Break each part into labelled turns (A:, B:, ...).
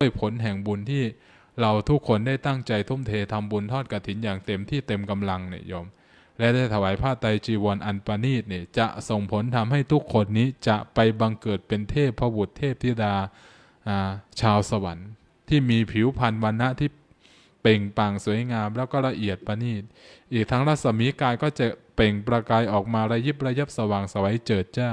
A: ด้วยผลแห่งบุญที่เราทุกคนได้ตั้งใจทุ่มเททำบุญทอดกรถินอย่างเต็มที่เต็มกำลัง เนี่ยโยม และได้ถวายผ้าไตจีวรอันประณีตเนี่ยจะส่งผลทำให้ทุกคนนี้จะไปบังเกิดเป็นเทพพบุตรเทพธิดาชาวสวรรค์ ที่มีผิวพรรณวันณะที่เป่งปังสวยงามแล้วก็ละเอียดประณีตอีกทั้งรัศมีกายก็จะเป่งประกายออกมาระยิบระยับสว่างสวัยเจิดจ้า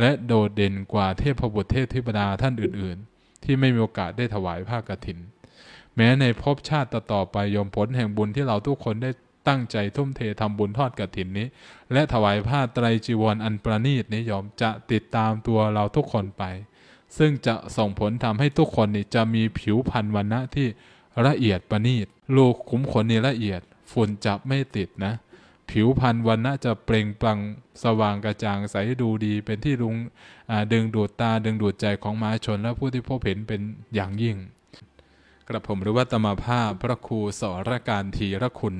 A: และโดดเด่นกว่าเทพบุตรเทพธิดาท่านอื่น ๆที่ไม่มีโอกาส ได้ถวายผ้ากรถิน แม้ในภพชาติ ต่อไปยมผลแห่งบุญที่เราทุกคนได้ตั้งใจทุ่มเททำบุญทอดกรถินนี้ และถวายผ้าไตรจีวรอันประณีตนี้ยอมจะติดตามตัวเราทุกคนไป ซึ่งจะส่งผลทำให้ทุกคนนี่จะมีผิวพรรณวันณะที่ละเอียดประณีตลูกขุมขนนี่ละเอียดฝุ่นจับไม่ติดนะผิวพรรณวันนะจะเปล่งปลั่งสว่างกระจ่างใสดูดีเป็นที่ลุงดึงดูดตาดึงดูดใจของมาชนและผู้ที่พบเห็นเป็นอย่างยิ่ง กระผมหรือว่าตมาภาพพระครูสรการทีระคุณ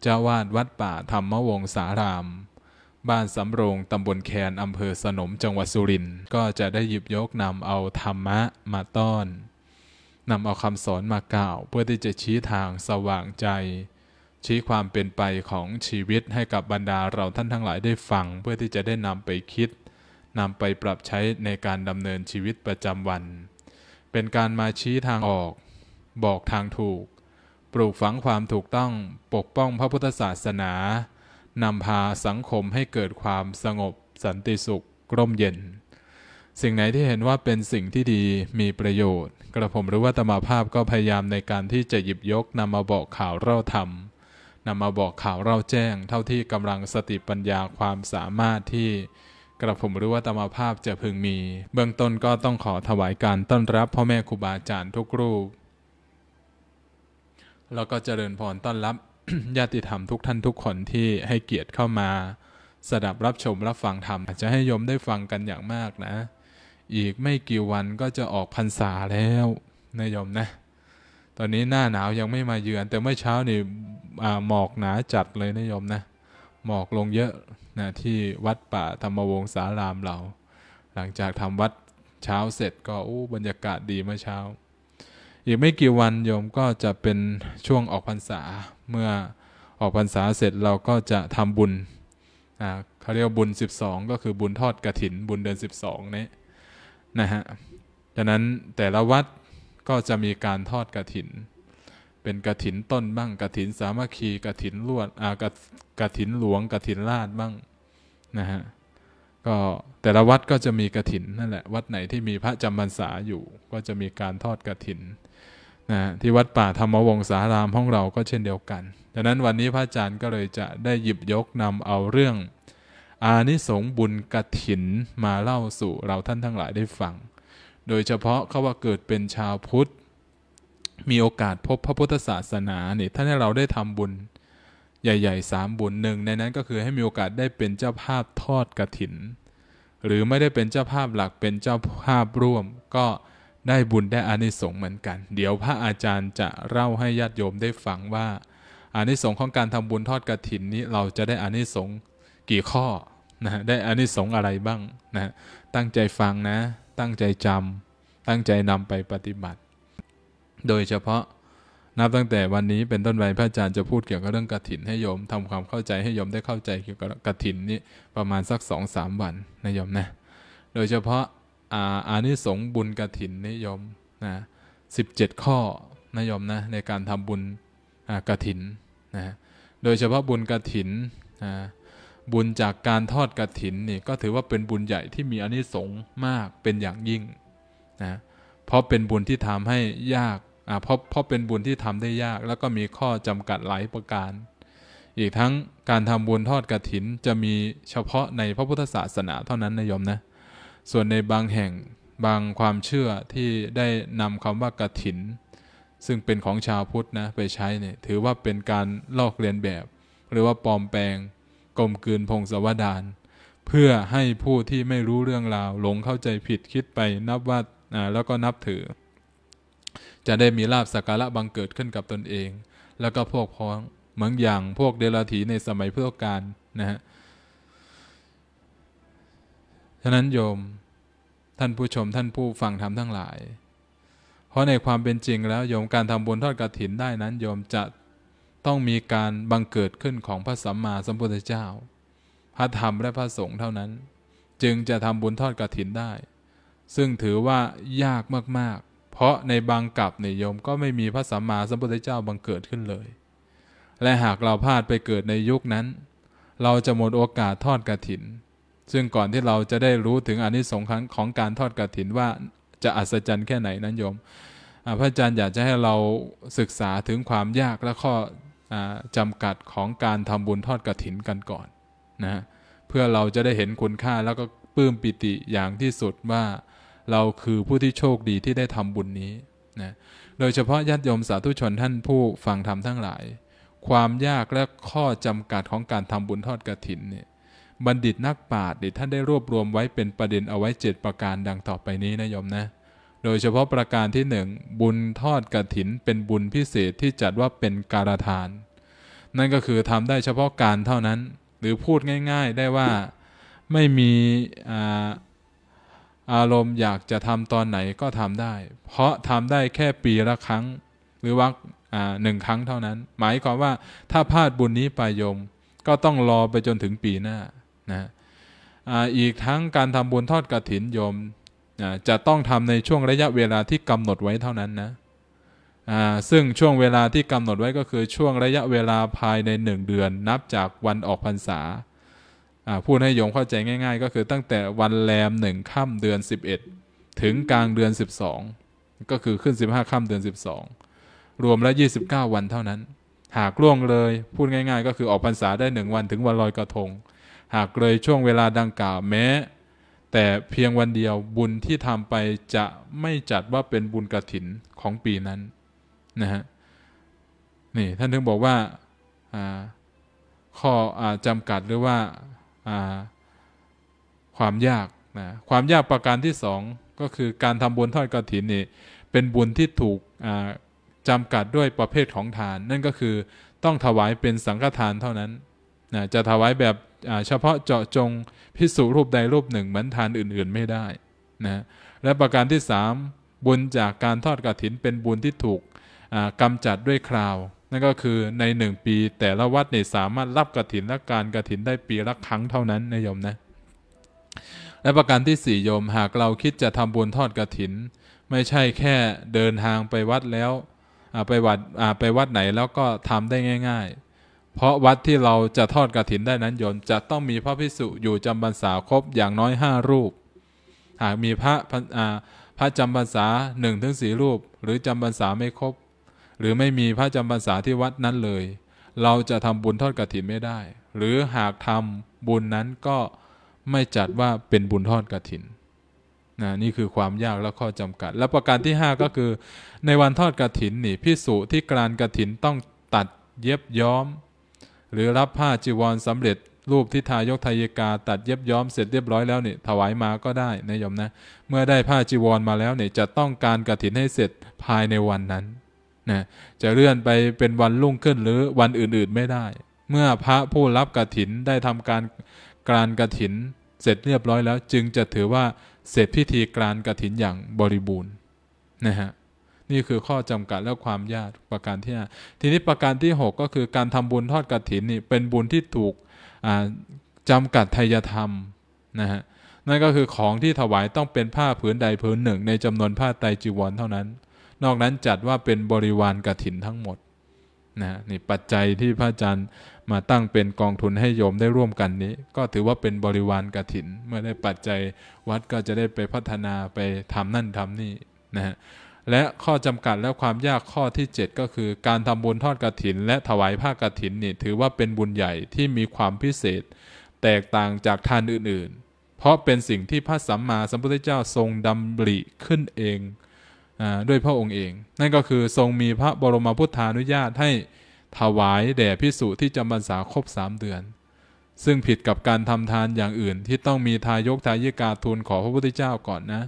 A: เจ้าวาดวัดป่าธรรมวงศาราม บ้านสำโรงตำบลแคนอำเภอสนมจังหวัดสุรินทร์ก็จะได้หยิบยกนำเอาธรรมะมาต้อนนำเอาคำสอนมากล่าวเพื่อที่จะชี้ทางสว่างใจชี้ความเป็นไปของชีวิตให้กับบรรดาเราท่านทั้งหลายได้ฟังเพื่อที่จะได้นำไปคิดนำไปปรับใช้ในการดำเนินชีวิตประจำวัน เป็นการมาชี้ทางออก บอกทางถูก ปลูกฝังความถูกต้อง ปกป้องพระพุทธศาสนานำพาสังคมให้เกิดความสงบสันติสุขร่มเย็น สิ่งไหนที่เห็นว่าเป็นสิ่งที่ดีมีประโยชน์ กระผมรู้ว่าตมาภาพก็พยายามในการที่จะหยิบยกนำมาบอกข่าวเล่าธรรมนำมาบอกข่าวเราแจ้งเท่าที่กำลังสติปัญญาความสามารถที่ กระผมหรือว่าตมภาพจะพึงมี เบื้องต้นก็ต้องขอถวายการต้อนรับพ่อแม่ครูบาอาจารย์ทุกรูป แล้วก็เจริญพรต้อนรับญาติธรรมทุกท่านทุกคนที่ให้เกียรติเข้ามา สดับรับชมรับฟังธรรมอาจจะให้โยมได้ฟังกันอย่างมากนะ อีกไม่กี่วันก็จะออกพรรษาแล้วนะโยมนะตอนนี้หน้าหนาวยังไม่มาเยือน แต่เมื่อเช้านี่หมอกหนาจัดเลยนะโยมนะหมอกลงเยอะนะที่วัดป่าธรรมวงศารามเรา หลังจากทำวัดเช้าเสร็จก็อู้บรรยากาศดีเมื่อเช้า อีกไม่กี่วันโยมก็จะเป็นช่วงออกพรรษาเมื่อออกพรรษาเสร็จเราก็จะทำบุญเขาเรียกบุญ 12 ก็คือบุญทอดกระถินบุญเดือน12นี้นะฮะดังนั้นแต่ละวัดก็จะมีการทอดกระถิน เป็นกระถินต้นบ้างกระถินสามัคคีกระถินลวด อากระกระถินหลวงกระถินลาดบ้างนะฮะก็แต่ละวัดก็จะมีกระถินนั่นแหละวัดไหนที่มีพระจำพรรษาอยู่ ก็จะมีการทอดกระถินนะที่วัดป่าธรรมวงศารามห้องเราก็เช่นเดียวกันดังนั้นวันนี้พระอาจารย์ก็เลยจะได้หยิบยกนำเอาเรื่อง อานิสงส์บุญกระถินมาเล่าสู่เราท่านทั้งหลายได้ฟังโดยเฉพาะเขาว่าเกิดเป็นชาวพุทธ มีโอกาสพบพระพุทธศาสนาเนี่ยท่านให้เราได้ทำบุญใหญ่ๆสามบุญหนึ่งในนั้นก็คือให้มีโอกาสได้เป็นเจ้าภาพทอดกระถิน หรือไม่ได้เป็นเจ้าภาพหลักเป็นเจ้าภาพร่วม ก็ได้บุญได้อานิสงส์เหมือนกัน เดี๋ยวพระอาจารย์จะเล่าให้ญาติโยมได้ฟังว่า อานิสงส์ของการทำบุญทอดกระถินนี้เราจะได้อานิสงส์กี่ข้อนะได้อานิสงส์อะไรบ้างนะตั้งใจฟังนะตั้งใจจำตั้งใจนำไปปฏิบัติ โดยเฉพาะนับตั้งแต่วันนี้เป็นต้นไปพระอาจารย์จะพูดเกี่ยวกับเรื่องกระถินให้โยมทำความเข้าใจให้โยมได้เข้าใจเกี่ยวกับกระถินนี้ประมาณสักสองสามวันนะโยมนะ โดยเฉพาะอาอานิสงส์บุญกระถินนิยมนะสิบเจ็ดข้อนะโยมนะ ในการทำบุญกระถินนะ โดยเฉพาะบุญกระถินนะบุญจากการทอดกระถินนี่ก็ถือว่าเป็นบุญใหญ่ที่มีอนิสงส์มากเป็นอย่างยิ่ง นะ เพราะเป็นบุญที่ทำให้ยากอ่าเพราะเพราะเป็นบุญที่ทำได้ยากแล้วก็มีข้อจำกัดหลายประการ อีกทั้งการทำบุญทอดกระถินจะมีเฉพาะในพระพุทธศาสนาเท่านั้นนะโยมนะส่วนในบางแห่งบางความเชื่อที่ได้นำคำว่ากระถิน ซึ่งเป็นของชาวพุทธนะไปใช้เนี่ยถือว่าเป็นการลอกเลียนแบบ หรือว่าปลอมแปลงลมกลืน พงศวดาน เพื่อให้ผู้ที่ไม่รู้เรื่องราวหลงเข้าใจผิดคิดไปนับว่าแล้วก็นับถือ จะได้มีลาบสักการะบังเกิดขึ้นกับตนเอง แล้วก็พวกพ้องเหมือนอย่างพวกเดลถีในสมัยพุทธกาลนะฮะฉะนั้นโยมท่านผู้ชมท่านผู้ฟังทำทั้งหลาย เพราะในความเป็นจริงแล้วโยมการทำบุญทอดกรถินได้นั้นโยมจะต้องมีการบังเกิดขึ้นของพระสัมมาสัมพุทธเจ้า พระธรรมและพระสงฆ์เท่านั้น จึงจะทำบุญทอดกรถินได้ ซึ่งถือว่ายากมากๆ เพราะในบางกับในโยมก็ไม่มีพระสัมมาสัมพุทธเจ้าบังเกิดขึ้นเลย และหากเราพลาดไปเกิดในยุคนั้น เราจะหมดโอกาสทอดกรถิน ซึ่งก่อนที่เราจะได้รู้ถึงอนิสงส์ของการทอดกรถินว่าจะอัศจรรย์แค่ไหนนั้นโยมพระอาจารย์อยากจะให้เราศึกษาถึงความยากและข้อจำกัดของการทำบุญทอดกระถินกันก่อนนะเพื่อเราจะได้เห็นคุณค่าแล้วก็ปลื้มปิติอย่างที่สุดว่า เราคือผู้ที่โชคดีที่ได้ทำบุญนี้นะโดยเฉพาะญาติโยมสาธุชนท่านผู้ฟังธรรมทั้งหลาย ความยากและข้อจำกัดของการทำบุญทอดกระถินเนี่ยบัณฑิตนักปราชญ์ท่านได้รวบรวมไว้เป็นประเด็นเอาไว้7ประการดังต่อไปนี้นะโยมนะโดยเฉพาะประการที่หนึ่งบุญทอดกระถินเป็นบุญพิเศษที่จัดว่าเป็นการทาน นั่นก็คือทำได้เฉพาะการเท่านั้น หรือพูดง่าย ๆได้ว่าไม่มีอารมณ์อยากจะทำตอนไหนก็ทำได้ เพราะทำได้แค่ปีละครั้งหรือวักหนึ่งครั้งเท่านั้น หมายความว่าถ้าพลาดบุญนี้ไปยม ก็ต้องรอไปจนถึงปีหน้านะอีกทั้งการทำบุญทอดกระถินยมจะต้องทำในช่วงระยะเวลาที่กำหนดไว้เท่านั้นนะ ซึ่งช่วงเวลาที่กำหนดไว้ก็คือช่วงระยะเวลาภายในหนึ่งเดือนนับจากวันออกพรรษาพูดให้โยงเข้าใจง่ายๆ ก็คือตั้งแต่วันแรมหนึ่งค่ำเดือน 11 ถึงกลางเดือน 12 ก็คือขึ้น 15 ค่ำเดือน 12 รวมแล้ว29 วันเท่านั้น หากล่วงเลยพูดง่ายๆ ก็คือออกพรรษาได้หนึ่งวันถึงวันลอยกระทง หากเลยช่วงเวลาดังกล่าวแม้แต่เพียงวันเดียวบุญที่ทำไปจะไม่จัดว่าเป็นบุญกระถินของปีนั้นนะฮะนี่ท่านถึงบอกว่าข้ออจำกัดหรือว่าความยาก นะความยากประการที่สองก็คือการทำบุญทอดกระถินนี่เป็นบุญที่ถูกจำกัดด้วยประเภทของทาน นั่นก็คือต้องถวายเป็นสังฆทานเท่านั้นนะจะถวายแบบเฉพาะเจาะจงพิสูรูปใดรูปหนึ่งเหมือนทานอื่นๆไม่ได้นะและประการที่สามบุญจากการทอดกระถินเป็นบุญที่ถูกกำจัดด้วยคราวนั่นก็คือในหนึ่งปีแต่ละวัดเนี่ยสามารถรับกระถินและการกระถินได้ปีละครั้งเท่านั้นนะโยมนะและประการที่สี่โยมหากเราคิดจะทำบุญทอดกระถิน ไม่ใช่แค่เดินทางไปวัดแล้วไปวัดไปวัดไหนแล้วก็ทำได้ง่าย ๆเพราะวัดที่เราจะทอดกรถินได้นั้นโยมจะต้องมีพระพิสุอยู่จำพรรษาครบอย่างน้อยห้ารูป หากมีพระพระจำพรรษาหนึ่งถึงสี่รูปหรือจำพรรษาไม่ครบหรือไม่มีพระจำพรรษาที่วัดนั้นเลย เราจะทำบุญทอดกรถินไม่ได้ หรือหากทำบุญนั้นก็ไม่จัดว่าเป็นบุญทอดกรถินนนี่คือความยากและข้อจำกัด และประการที่5ก็คือ ในวันทอดกรถินนี่พิสุที่กรานกรถินต้องตัดเย็บย้อมหรือรับผ้าจีวรสำเร็จรูปที่ทายกทายกาตัดเย็บย้อมเสร็จเรียบร้อยแล้วเนี่ยถวายมาก็ได้นะโยมนะ เมื่อได้ผ้าจีวรมาแล้วเนี่ย จะต้องการกระถินให้เสร็จภายในวันนั้นนะจะเลื่อนไปเป็นวันรุ่งขึ้นหรือวันอื่นๆไม่ได้ เมื่อพระผู้รับกระถินได้ทำการกรานกระถิน เสร็จเรียบร้อยแล้ว จึงจะถือว่าเสร็จพิธีกรานกระถินอย่างบริบูรณ์นะฮะนี่คือข้อ จำกัดและความยากประการที่ 5 ทีนี้ประการที่ 6 ก็คือการทำบุญทอดกรถินนี่เป็นบุญที่ถูกจำกัดทายธรรมนะฮะนั่นก็คือของที่ถวายต้องเป็นผ้าผืนใดผืนหนึ่ง ในจำนวนผ้าไตจีวรเท่านั้น นอกนั้นจัดว่าเป็นบริวารกรถินทั้งหมดนะนี่ปัจจัยที่พระอาจารย์มาตั้งเป็นกองทุนให้โยมได้ร่วมกันนี้ ก็ถือว่าเป็นบริวารกรถิน เมื่อได้ปัจจัยวัดก็จะได้ไปพัฒนาไปทำนั่นทำนี่นะฮะและข้อจำกัดและความยากข้อที่ 7 ก็คือการทำบุญทอดกระถินและถวายผ้ากระถินนี่ถือว่าเป็นบุญใหญ่ที่มีความพิเศษ แตกต่างจากทานอื่นๆ เพราะเป็นสิ่งที่ พระสัมมาสัมพุทธเจ้าทรงดำริขึ้นเองอด้วยพระองค์เอง นั่นก็คือทรงมีพระบรมพุทธานุญาตให้ถวายแด่พิสุที่จำพรรษาครบสามเดือน ซึ่งผิดกับการทำทานอย่างอื่น ที่ต้องมีทายกทายิกาทูลขอพระพุทธเจ้าก่อนนะ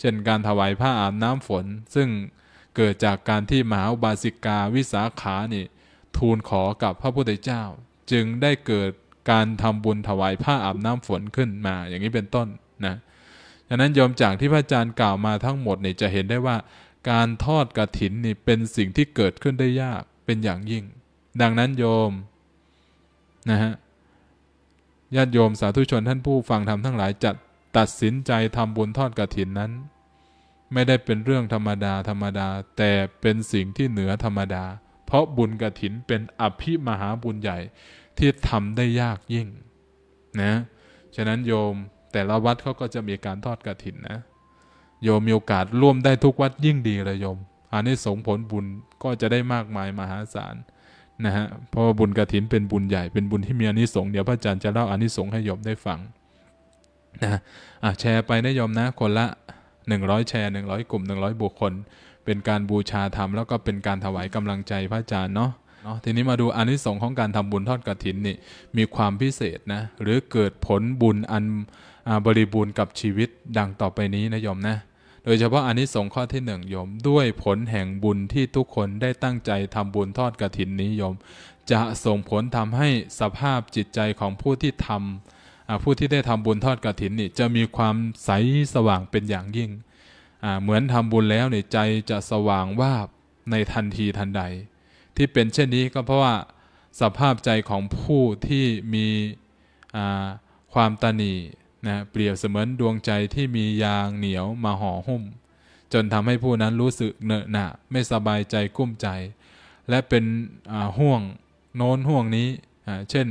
A: เช่นการถวายผ้าอาบน้ำฝน ซึ่งเกิดจากการที่มหาบาสิกาวิสาขานี่ทูลขอกับพระพุทธเจ้า จึงได้เกิดการทำบุญถวายผ้าอาบน้ำฝนขึ้นมาอย่างนี้เป็นต้นนะดังนั้นยอมจากที่พระอาจารย์กล่าวมาทั้งหมดนี่จะเห็นได้ว่าการทอดกระถินนี่เป็นสิ่งที่เกิดขึ้นได้ยากเป็นอย่างยิ่ง ดังนั้นโยมนะฮะญาติโยมสาธุชนท่านผู้ฟังทำทั้งหลายจัดตัดสินใจทำบุญทอดกระถินนั้น ไม่ได้เป็นเรื่องธรรมดาธรรมดา แต่เป็นสิ่งที่เหนือธรรมดา เพราะบุญกระถินเป็นอภิมหาบุญใหญ่ ที่ทำได้ยากยิ่ง นะ ฉะนั้นโยมแต่ละวัดเขาก็จะมีการทอดกระถินนะ โยมมีโอกาส ร่วมได้ทุกวัดยิ่งดีเลยโยมอันนี้สงผลบุญก็จะได้มากมายมหาศาล นะฮะเพราะบุญกระถินเป็นบุญใหญ่เป็นบุญที่มีอานิสงส์เดี๋ยวพระอาจารย์จะเล่าอานิสงส์ให้โยมได้ฟังนะะแชร์ไปนะยอมนะคนละ 100 แชร์ 100 กลุ่ม 100 บุคคล เป็นการบูชาธรรม แล้วก็เป็นการถวายกำลังใจพระอาจารย์เนาะเนาะทีนี้มาดูอนิสงค์ของการทำบุญทอดกรถินนี่มีความพิเศษนะหรือเกิดผลบุญอันบริบูรณ์กับชีวิตดังต่อไปนี้นะยยมนะโดยเฉพาะอนิสงค์ข้อที่หนึ่งโยมด้วยผลแห่งบุญที่ทุกคนได้ตั้งใจทำบุญทอดกรถินนี้โยมจะส่งผลทำให้สภาพจิตใจของผู้ที่ทำผู้ที่ได้ทำบุญทอดกระถินนี่ จะมีความใสสว่างเป็นอย่างยิ่ง เหมือนทำบุญแล้วเนี่ยใจจะสว่างวาบ ในทันทีทันใด ที่เป็นเช่นนี้ก็เพราะว่าสภาพใจของผู้ที่มีความตนีนะเปรียบเสมือนดวงใจที่มียางเหนียวมาห่อหุ้ม จนทำให้ผู้นั้นรู้สึกเนอะหนะไม่สบายใจกุ้มใจ และเป็นห่วงโน้นห่วงนี้เช่น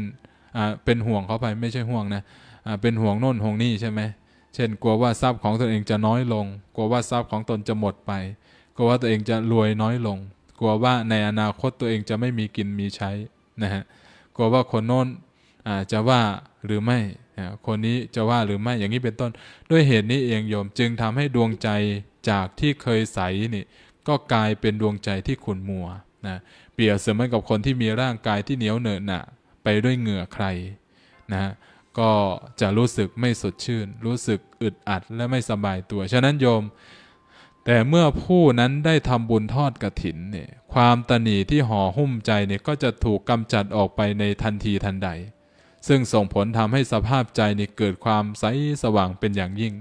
A: อ่าเป็นห่วงเขาไปไม่ใช่ห่วงนะอ่าเป็นห่วงโน่นห่วงนี่ใช่ไหมเช่น กลัวว่าทรัพย์ของตนเองจะน้อยลงกลัวว่าทรัพย์ของตนจะหมดไปกลัวว่าตัวเองจะรวยน้อยลง กลัวว่าในอนาคตตัวเองจะไม่มีกินมีใช้นะฮะกลัวว่าคนโน้นจะว่าหรือไม่คนนี้จะว่าหรือไม่อย่างนี้เป็นต้น ด้วยเหตุนี้เองโยมจึงทำให้ดวงใจจากที่เคยใส นี่ ก็กลายเป็นดวงใจที่ขุ่นมัวนะเปรียบเสมือนกับคนที่มีร่างกายที่เหนียวเหนอะหนะไปด้วยเหงื่อใครนะก็จะรู้สึกไม่สดชื่น รู้สึกอึดอัดและไม่สบายตัวฉะนั้นโยม แต่เมื่อผู้นั้นได้ทำบุญทอดกระถินเนี่ยความตนีที่ห่อหุ้มใจเนี่ย ก็จะถูกกำจัดออกไปในทันทีทันใด ซึ่งส่งผลทำให้สภาพใจนี่เกิดความใสสว่างเป็นอย่างยิ่ง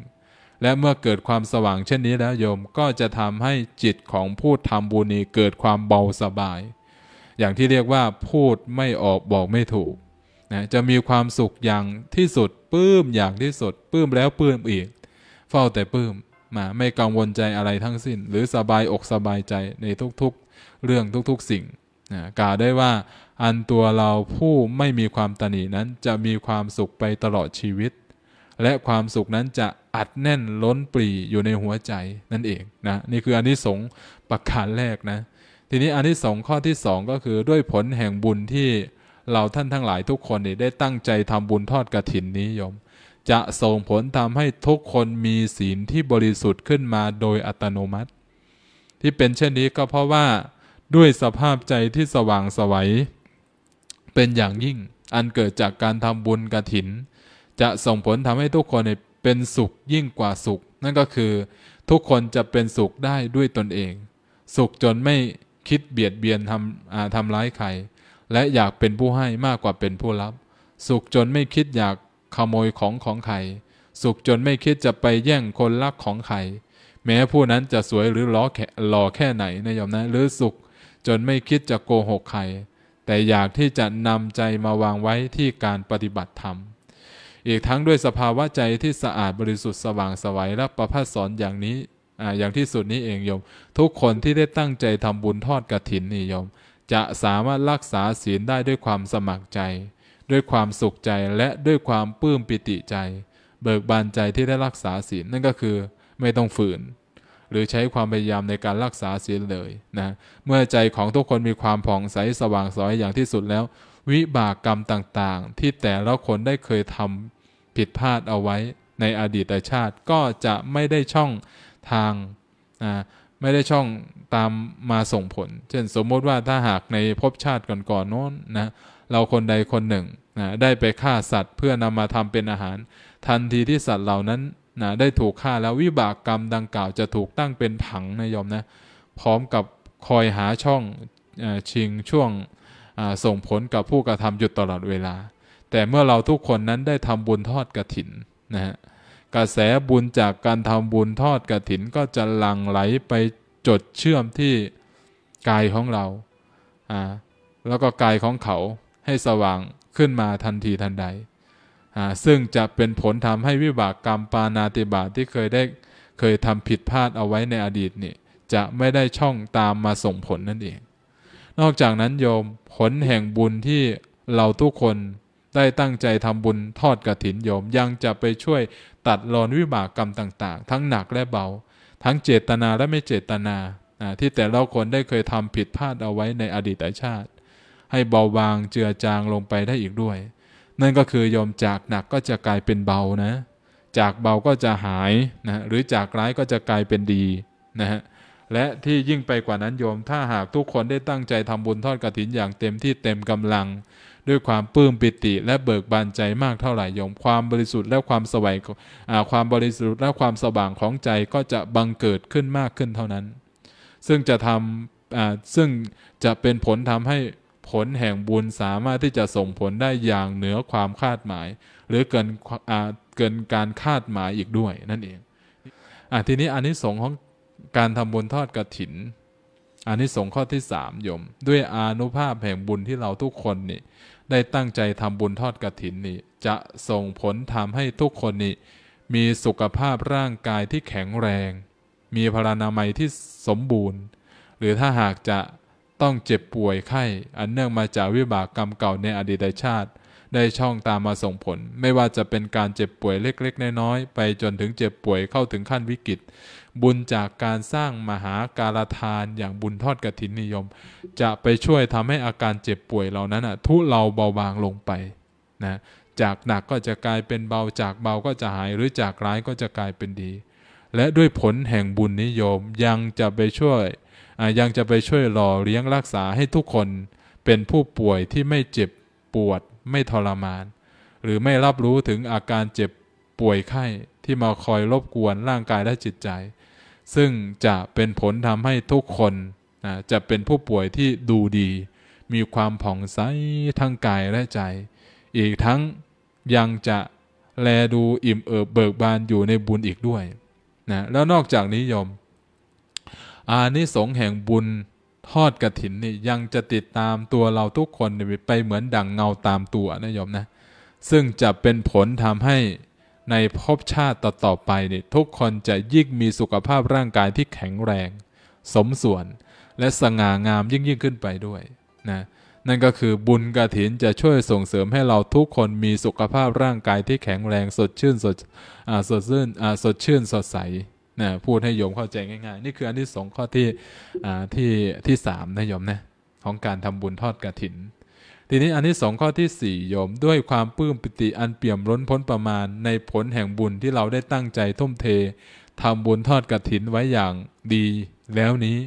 A: และเมื่อเกิดความสว่าง เช่นนี้แล้วโยมก็จะทำให้จิตของผู้ทำบุญนี้เกิดความเบาสบายอย่างที่เรียกว่า พูดไม่ออกบอกไม่ถูกนะจะมีความสุขอย่างที่สุดปื้มอย่างที่สุดปื้มแล้วปื้มอีกเฝ้าแต่ปื้มมาไม่กังวลใจอะไรทั้งสิ้น หรือสบายอกสบายใจในทุกๆ เรื่องทุกๆสิ่งนะกล่าวได้ว่าอันตัวเราผู้ไม่มีความตนีนั้นจะมีความสุขไปตลอดชีวิต และความสุขนั้นจะอัดแน่นล้นปรีอยู่ในหัวใจนั่นเองนะนี่คืออันที่สงประการแรกนะทีนี้อันที่สองข้อที่สองก็คือด้วยผลแห่งบุญที่ เราท่านทั้งหลายทุกคนได้ตั้งใจทำบุญทอดกระถินนี้ยมจะส่งผลทำให้ทุกคนมีศีลที่บริสุทธิ์ขึ้นมาโดยอัตโนมัติ ที่เป็นเช่นนี้ก็เพราะว่า ด้วยสภาพใจที่สว่างสวัยเป็นอย่างยิ่ง อันเกิดจากการทำบุญกระถิน จะส่งผลทำให้ทุกคนเป็นสุขยิ่งกว่าสุข นั่นก็คือ ทุกคนจะเป็นสุขได้ด้วยตนเอง สุขจนไม่คิดเบียดเบียนทำทำร้ายใครและอยากเป็นผู้ให้มากกว่าเป็นผู้รับ สุขจนไม่คิดอยากขโมยของของใคร สุขจนไม่คิดจะไปแย่งคนรักของใคร แม้ผู้นั้นจะสวยหรือล้อแค่หล่อแค่ไหนนะยอมนะหรือสุขจนไม่คิดจะโกหกใคร แต่อยากที่จะนำใจมาวางไว้ที่การปฏิบัติธรรมอีกทั้งด้วยสภาวะใจที่สะอาดบริสุทธิ์สว่างสวัยและประพัสสอนอย่างนี้อ่าอย่างที่สุดนี้เองโยมทุกคนที่ได้ตั้งใจทำบุญทอดกระถินนี่โยม จะสามารถรักษาศีลได้ด้วยความสมัครใจ ด้วยความสุขใจและด้วยความปลื้มปิติใจ เบิกบานใจที่ได้รักษาศีลนั่นก็คือ ไม่ต้องฝืน หรือใช้ความพยายามในการรักษาศีล เลยนะ เมื่อใจของทุกคนมีความผ่องใสสว่างสอยอย่างที่สุดแล้ว วิบากกรรมต่างๆ ที่แต่ละคนได้เคยทำผิดพลาดเอาไว้ ในอดีตชาติก็จะไม่ได้ช่องทางนะไม่ได้ช่องตามมาส่งผล เช่นสมมติว่าถ้าหากในภพชาติก่อนๆโน้นนะ เราคนใดคนหนึ่งนะได้ไปฆ่าสัตว์เพื่อนำมาทำเป็นอาหาร ทันทีที่สัตว์เหล่านั้นนะได้ถูกฆ่าแล้ววิบากกรรมดังกล่าวจะถูกตั้งเป็นผังนะยอมนะ พร้อมกับคอยหาช่องชิงช่วงส่งผลกับผู้กระทำหยุดตลอดเวลา แต่เมื่อเราทุกคนนั้นได้ทำบุญทอดกระถินนะฮะกระแสบุญจากการทำบุญทอดกระถินก็จะหลั่งไหลไปจดเชื่อมที่กายของเราอ่าแล้วก็กายของเขาให้สว่างขึ้นมาทันทีทันใดอ่าซึ่งจะเป็นผลทำให้วิบากกรรมปานาติบาตที่เคยได้เคยทำผิดพลาดเอาไว้ในอดีตนี่ จะไม่ได้ช่องตามมาส่งผลนั่นเอง นอกจากนั้นโยมผลแห่งบุญที่เราทุกคนได้ตั้งใจทำบุญทอดกระถินโยมยังจะไปช่วยตัดรอนวิบากกรรมต่าง ๆ ทั้งหนักและเบา ทั้งเจตนาและไม่เจตนา ที่แต่ละคนได้เคยทำผิดพลาดเอาไว้ในอดีตชาติ ให้เบาบางเจือจางลงไปได้อีกด้วย นั่นก็คือยอมจากหนักก็จะกลายเป็นเบานะ จากเบาก็จะหายนะ หรือจากร้ายก็จะกลายเป็นดีนะฮะและที่ยิ่งไปกว่านั้นโยมถ้าหากทุกคนได้ตั้งใจทำบุญทอดกรถินอย่างเต็มที่เต็มกำลังด้วยความปลื้มปิติ และเบิกบานใจมากเท่าไหร่โยมความบริสุทธิ์และความสว่างความบริสุทธิ์ และความสว่างของใจก็จะบังเกิดขึ้นมากขึ้นเท่านั้น ซึ่งจะทำซึ่งจะเป็นผลทำให้ผลแห่งบุญสามารถที่จะส่งผลได้อย่างเหนือความคาดหมาย หรือเกินเกินการคาดหมายอีกด้วย นั่นเองอทีนี้อันนี้สงของการทำบุญทอดกระถินอันนี้สงข้อที่สามยม ด้วยอานุภาพแห่งบุญที่เราทุกคนนี่ได้ตั้งใจทำบุญทอดกระถินนี่จะส่งผลทำให้ทุกคนนี่มีสุขภาพร่างกายที่แข็งแรง มีพลานามัยที่สมบูรณ์ หรือถ้าหากจะต้องเจ็บป่วยไข้ อันเนื่องมาจากวิบากกรรมเก่าในอดีตชาติ ได้ช่องตามมาส่งผลไม่ว่าจะเป็นการเจ็บป่วยเล็กๆ น้อยๆ ไปจนถึงเจ็บป่วยเข้าถึงขั้นวิกฤตบุญจากการสร้างมหาการทานอย่างบุญทอดกระถินนิยม จะไปช่วยทำให้อาการเจ็บป่วยเหล่านั้นอ่ะทุเลาเบาบางลงไปนะจากหนักก็จะกลายเป็นเบาจากเบาก็จะหาย หรือจากร้ายก็จะกลายเป็นดี และด้วยผลแห่งบุญนิยมยังจะไปช่วยยังจะไปช่วยหล่อเลี้ยงรักษาให้ทุกคน เป็นผู้ป่วยที่ไม่เจ็บ ปวดไม่ทรมาน หรือไม่รับรู้ถึงอาการเจ็บป่วยไข้ ที่มาคอยรบกวนร่างกายและจิตใจซึ่งจะเป็นผลทำให้ทุกคนนะจะเป็นผู้ป่วยที่ดูดี มีความผ่องใสทั้งกายและใจอีกทั้งยังจะแลดูอิ่มเอิบเบิกบานอยู่ในบุญอีกด้วยนะแล้วนอกจากนี้ยม อานิสงส์แห่งบุญทอดกระถินนี่ยังจะติดตามตัวเราทุกคนไปเหมือนดั่งเงาตามตัวนะยมนะ ซึ่งจะเป็นผลทำให้ในภพชาติต่อๆไปเนี่ยทุกคนจะยิ่งมีสุขภาพร่างกายที่แข็งแรงสมส่วน และสง่างามยิ่งยิ่งขึ้นไปด้วยนะนั่นก็คือบุญกระถินจะช่วยส่งเสริมให้เราทุกคนมีสุขภาพร่างกายที่แข็งแรงสดชื่นสดสดชื่นสดชื่น สดใสนะพูดให้โยมเข้าใจง่าย ๆ นี่คืออันที่สองข้อที่ที่ที่สามนะโยมนะของการทำบุญทอดกระถินทีนี้อันที่สองข้อที่สี่โยมด้วยความปลื้มปิติอันเปี่ยมล้นพ้นประมาณในผลแห่งบุญที่เราได้ตั้งใจทุ่มเททำบุญทอดกระถินไว้อย่างดี แล้วนี้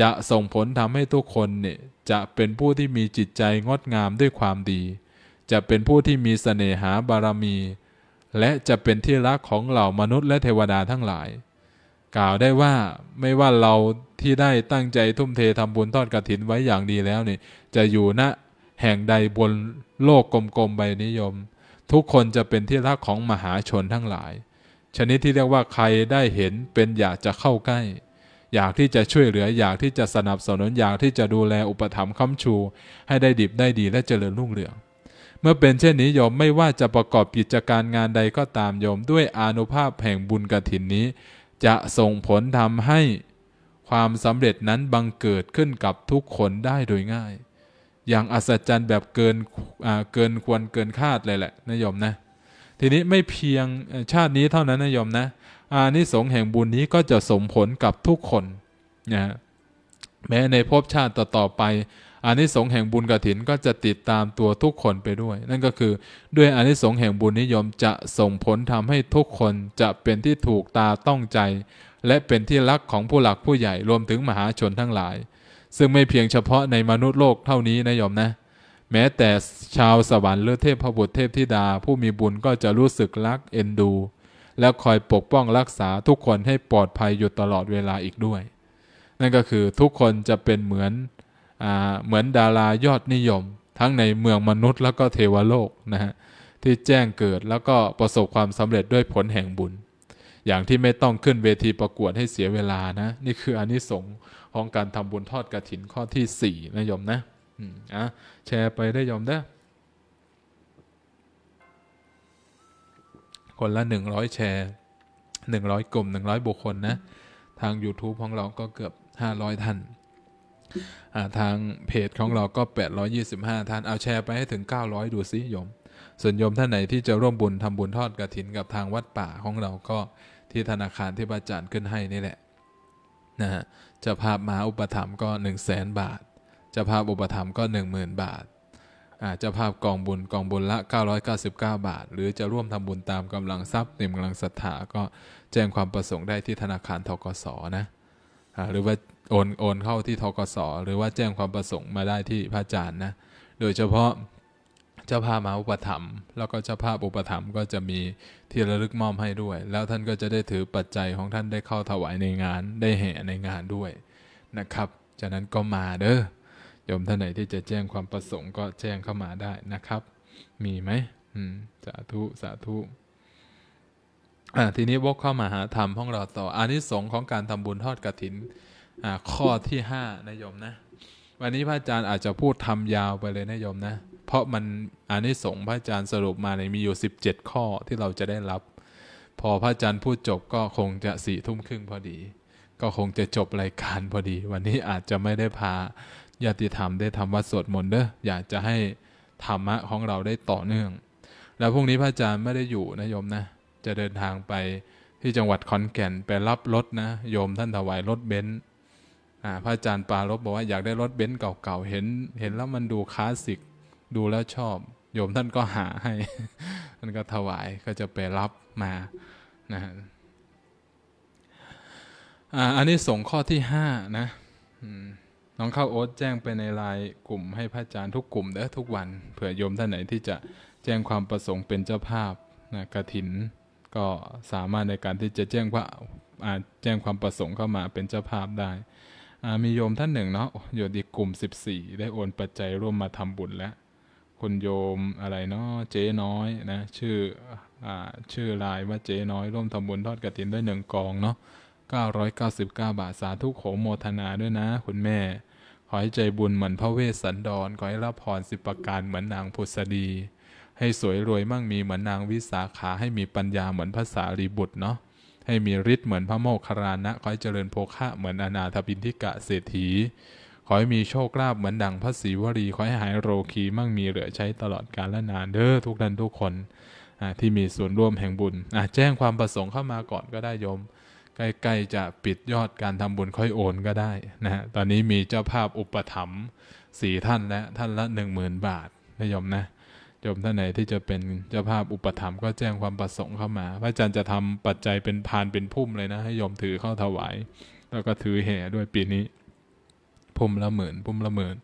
A: จะส่งผลทำให้ทุกคนเนี่ยจะเป็นผู้ที่มีจิตใจงดงามด้วยความดี จะเป็นผู้ที่มีสเสน่หาบารมี และจะเป็นที่รักของเหล่ามนุษย์ และเทวดาทั้งหลาย กล่าวได้ว่าไม่ว่าเราที่ได้ตั้งใจทุ่มเททำบุญทอดกระถินไว้อย่างดีแล้วเนี่ยจะอยู่ณนะแห่งใดบนโลกกลมๆ ใบนิยม ทุกคนจะเป็นที่รักของมหาชนทั้งหลาย ชนิดที่เรียกว่าใครได้เห็นเป็นอยากจะเข้าใกล้ อยากที่จะช่วยเหลืออยากที่จะสนับสนุนอยากที่จะดูแลอุปถัมภ์ค้ำชู ให้ได้ดิบ ได้ดีและเจริญรุ่งเรืองเมื่อเป็นเช่นนี้โยม ไม่ว่าจะประกอบกิจการงานใดก็ตามโยม ด้วยอนุภาพแห่งบุญกถินนี้ จะส่งผลทำให้ ความสำเร็จนั้นบังเกิดขึ้นกับทุกคนได้โดยง่ายอย่างอัศจรรย์แบบเกินเกินควรเกินคาดเลยแหละนะยมนะ ทีนี้ไม่เพียงชาตินี้เท่านั้นนะยมนะ อานิสงส์แห่งบุญนี้ก็จะสมผลกับทุกคนนะแม้ในภพชาติต่อๆไป อานิสงส์แห่งบุญกระถินก็จะติดตามตัวทุกคนไปด้วย นั่นก็คือด้วยอานิสงส์แห่งบุญนิยมจะส่งผลทำให้ทุกคนจะเป็นที่ถูกตาต้องใจ และเป็นที่รักของผู้หลักผู้ใหญ่รวมถึงมหาชนทั้งหลายซึ่งไม่เพียงเฉพาะในมนุษย์โลกเท่านี้นะโยมนะ แม้แต่ชาวสวรรค์หรือเทพบุตรเทพธิดาผู้มีบุญก็จะรู้สึกรักเอ็นดู และคอยปกป้องรักษาทุกคนให้ปลอดภัยอยู่ตลอดเวลาอีกด้วย นั่นก็คือทุกคนจะเป็นเหมือนอเหมือนดารายอดนิยม ทั้งในเมืองมนุษย์แล้วก็เทวโลกนะฮะที่แจ้งเกิดแล้วก็ประสบความสำเร็จด้วยผลแห่งบุญอย่างที่ไม่ต้องขึ้นเวทีประกวดให้เสียเวลานะ นี่คืออนิสงส์ของการทำบุญทอดกระถินข้อที่สี่นะยมนะอ่ะ แชร์ไปได้ยมได้คนละหนึ่งร้อยแชร์หนึ่งร้อยกลุ่มหนึ่งร้อยบุคคลนะ ทาง YouTube ของเราก็เกือบห้าร้อยท่านทางเพจของเราก็ 825ท่านเอาแชร์ไปให้ถึง 900 ดูซิโยม ส่วนโยมท่านไหนที่จะร่วมบุญทำบุญทอดกระถินกับทางวัดป่าของเราก็ที่ธนาคารที่พระอาจารย์ขึ้นให้นี่แหละนะฮะจะภาพมาอุปถัมภ์ก็ 1 0 0 0 0แบาทจะภาพอุปถัมภ์ก็ 10,000 บาทอาจจะภาพกองบุญกองบุญละ 999 บาทหรือจะร่วมทำบุญตามกำลังทรัพย์เต็มกำลังศรัทธาก็แจ้งความประสงค์ได้ที่ธนาคารทกศนะหรือว่าโอนโอนเข้าที่ทกศหรือว่าแจ้งความประสงค์มาได้ที่พระอาจารย์นะ โดยเฉพาะเจ้าภาพมาอุปถัมภ์แล้วก็เจ้าภาพอุปถัมภ์ก็จะมีที่ระลึกมอบให้ด้วย แล้วท่านก็จะได้ถือปัจจัยของท่านได้เข้าถวายในงานได้แห่ในงานด้วยนะครับจากนั้นก็มาเด้อโยมท่านไหนที่จะแจ้งความประสงค์ก็แจ้งเข้ามาได้นะครับ มีไหมสาธุสาธุทีนี้วกเข้ามาหาธรรมของเราต่ออานิสงส์ของการทำบุญทอดกรถินข้อที่ห้านะโยมนะ วันนี้พระอาจารย์อาจจะพูดทำยาวไปเลยนยโยมนะเพราะมันอันน้สง์พระอาจารย์สรุปมาในมีอยู่ 17 ข้อที่เราจะได้รับ พอพระอาจารย์พูดจบ ก็คงจะสี่ทุ่มครึ่งพอดี ก็คงจะจบ รายการพอดี วันนี้อาจจะไม่ได้พาญาติธรรม ได้ทำวัดสวดมนต์เด้ออยากจะให้ธรรมะของเราได้ต่อเนื่อง แล้วพรุ่งนี้พระอาจารย์ไม่ได้อยู่นะโยมนะ จะเดินทางไปที่จังหวัดขอนแก่นไปรับรถนะ โยมท่านถวายรถเบนซ์พระอาจารย์ปาลบบอกว่าอยากได้รถเบนซ์เก่าๆเห็น เห็นแล้วมันดูคลาสสิกดูแล้ว ชอบ โยมท่านก็หาให้ท่านก็ถวายก็จะไปรับมานะอันนี้ส่งข้อที่ห้านะน้องเข้าโอ๊ตแจ้ง ไป ในไลน์กลุ่ม ให้พระอาจารย์ทุกกลุ่มเด้อทุกวัน เผื่อ โยมท่านไหนที่จะแจ้งความประสงค์เป็นเจ้าภาพนะกระถินก็สามารถในการที่จะแจ้งว่าแจ้งความประสงค์เข้ามาเป็นเจ้าภาพได้มีโยมท่านหนึ่งเนาะอยู่ดีกลุ่ม 14ได้โอนปัจจัยร่วมมาทำบุญแล้วคุณโยมอะไรเนาะเจ๊น้อยนะ ชื่ออชื่อลายว่าเจ๊น้อยร่วมทำบุญทอดกระถินด้วยหนึ่งกองเนาะ999 บาทสาธุโขโมทนาด้วยนะ คุณแม่ ขอให้ใจบุญเหมือนพระเวสสันดรขอให้รับพรสิบประการเหมือนนางพุษดีให้สวยรวยมั่งมีเหมือนนางวิสาขาให้มีปัญญาเหมือนภาษารีบุตรเนาะให้มีฤทธิ์เหมือนพระโมคคารนะขอให้เจริญโภคะเหมือนอนาถบินทิกะเศรษฐีขอให้มีโชคลาภเหมือนดังพระศรีวรีขอให้หายโรคี มั่งมีเหลือใช้ตลอดกาละนานเด้อ ทุกท่านทุกคนที่มีส่วนร่วมแห่งบุญ แจ้งความประสงค์เข้ามาก่อนก็ได้โยม ใกล้ๆจะปิดยอดการทำบุญค่อยโอนก็ได้นะฮะตอนนี้มีเจ้าภาพอุปถัมภ์สี่ท่านและท่านละหนึ่งหมื่นบาทนะโยมนะโยมท่านไหนที่จะเป็นเจ้าภาพอุปถัมภ์ก็แจ้งความประสงค์เข้ามาพระอาจารย์จะทำปัจจัยเป็นพานเป็นพุ่มเลยนะ ให้โยมถือเข้าถวายแล้วก็ถือแห่ด้วยปีนี้พุมละหมื่นพุมละหมื่น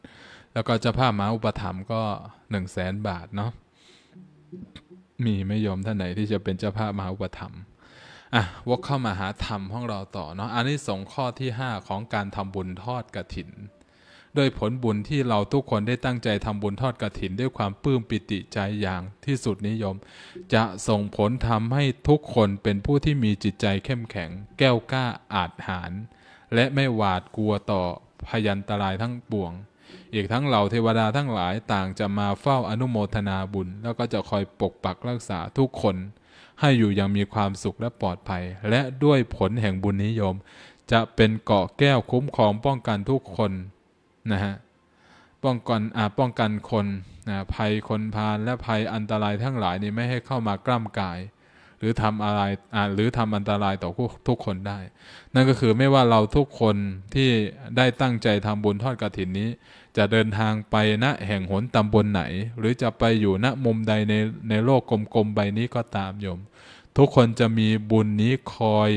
A: แล้วก็เจ้าภาพมาอุปถัมภ์ก็หนึ่งแสนบาท เนาะมีไม่ยอมท่านไหนที่จะเป็นเจ้าภาพมาอุปถัมภ์อ่ะวกเข้ามาหาธรรมของเราต่อเนาะอันนี้สงข้อที่ 5 ของการทำบุญทอดกระถิน โดยผลบุญที่เราทุกคนได้ตั้งใจทำบุญทอดกระถินด้วยความปลื้มปิติใจอย่างที่สุดนิยม จะส่งผลทำให้ทุกคนเป็นผู้ที่มีจิตใจเข้มแข็งแก้วกล้าอาจหารและไม่หวาดกลัวต่อพยันตรายทั้งปวง อีกทั้งเหล่าเทวดาทั้งหลายต่างจะมาเฝ้าอนุโมทนาบุญ แล้วก็จะคอยปกปักรักษาทุกคนให้อยู่อย่างมีความสุขและปลอดภัย และด้วยผลแห่งบุญนิยมจะเป็นเกาะแก้วคุ้มครองป้องกันทุกคนนะฮะป้องกัน อ่า ป้องกันคนนะภัยคนพานและภัยอันตรายทั้งหลายนี้ไม่ให้เข้ามากล้ำกายรือทำอะไร หรือทำอันตรายต่อทุกคนได้ นั่นก็คือไม่ว่าเราทุกคนที่ได้ตั้งใจทำบุญทอดกระถินนี้ จะเดินทางไปณแห่งหนตำบลไหน หรือจะไปอยู่ณมุมใดในในโลกกลมๆ ใบนี้ก็ตามโยม ทุกคนจะมีบุญนี้คอย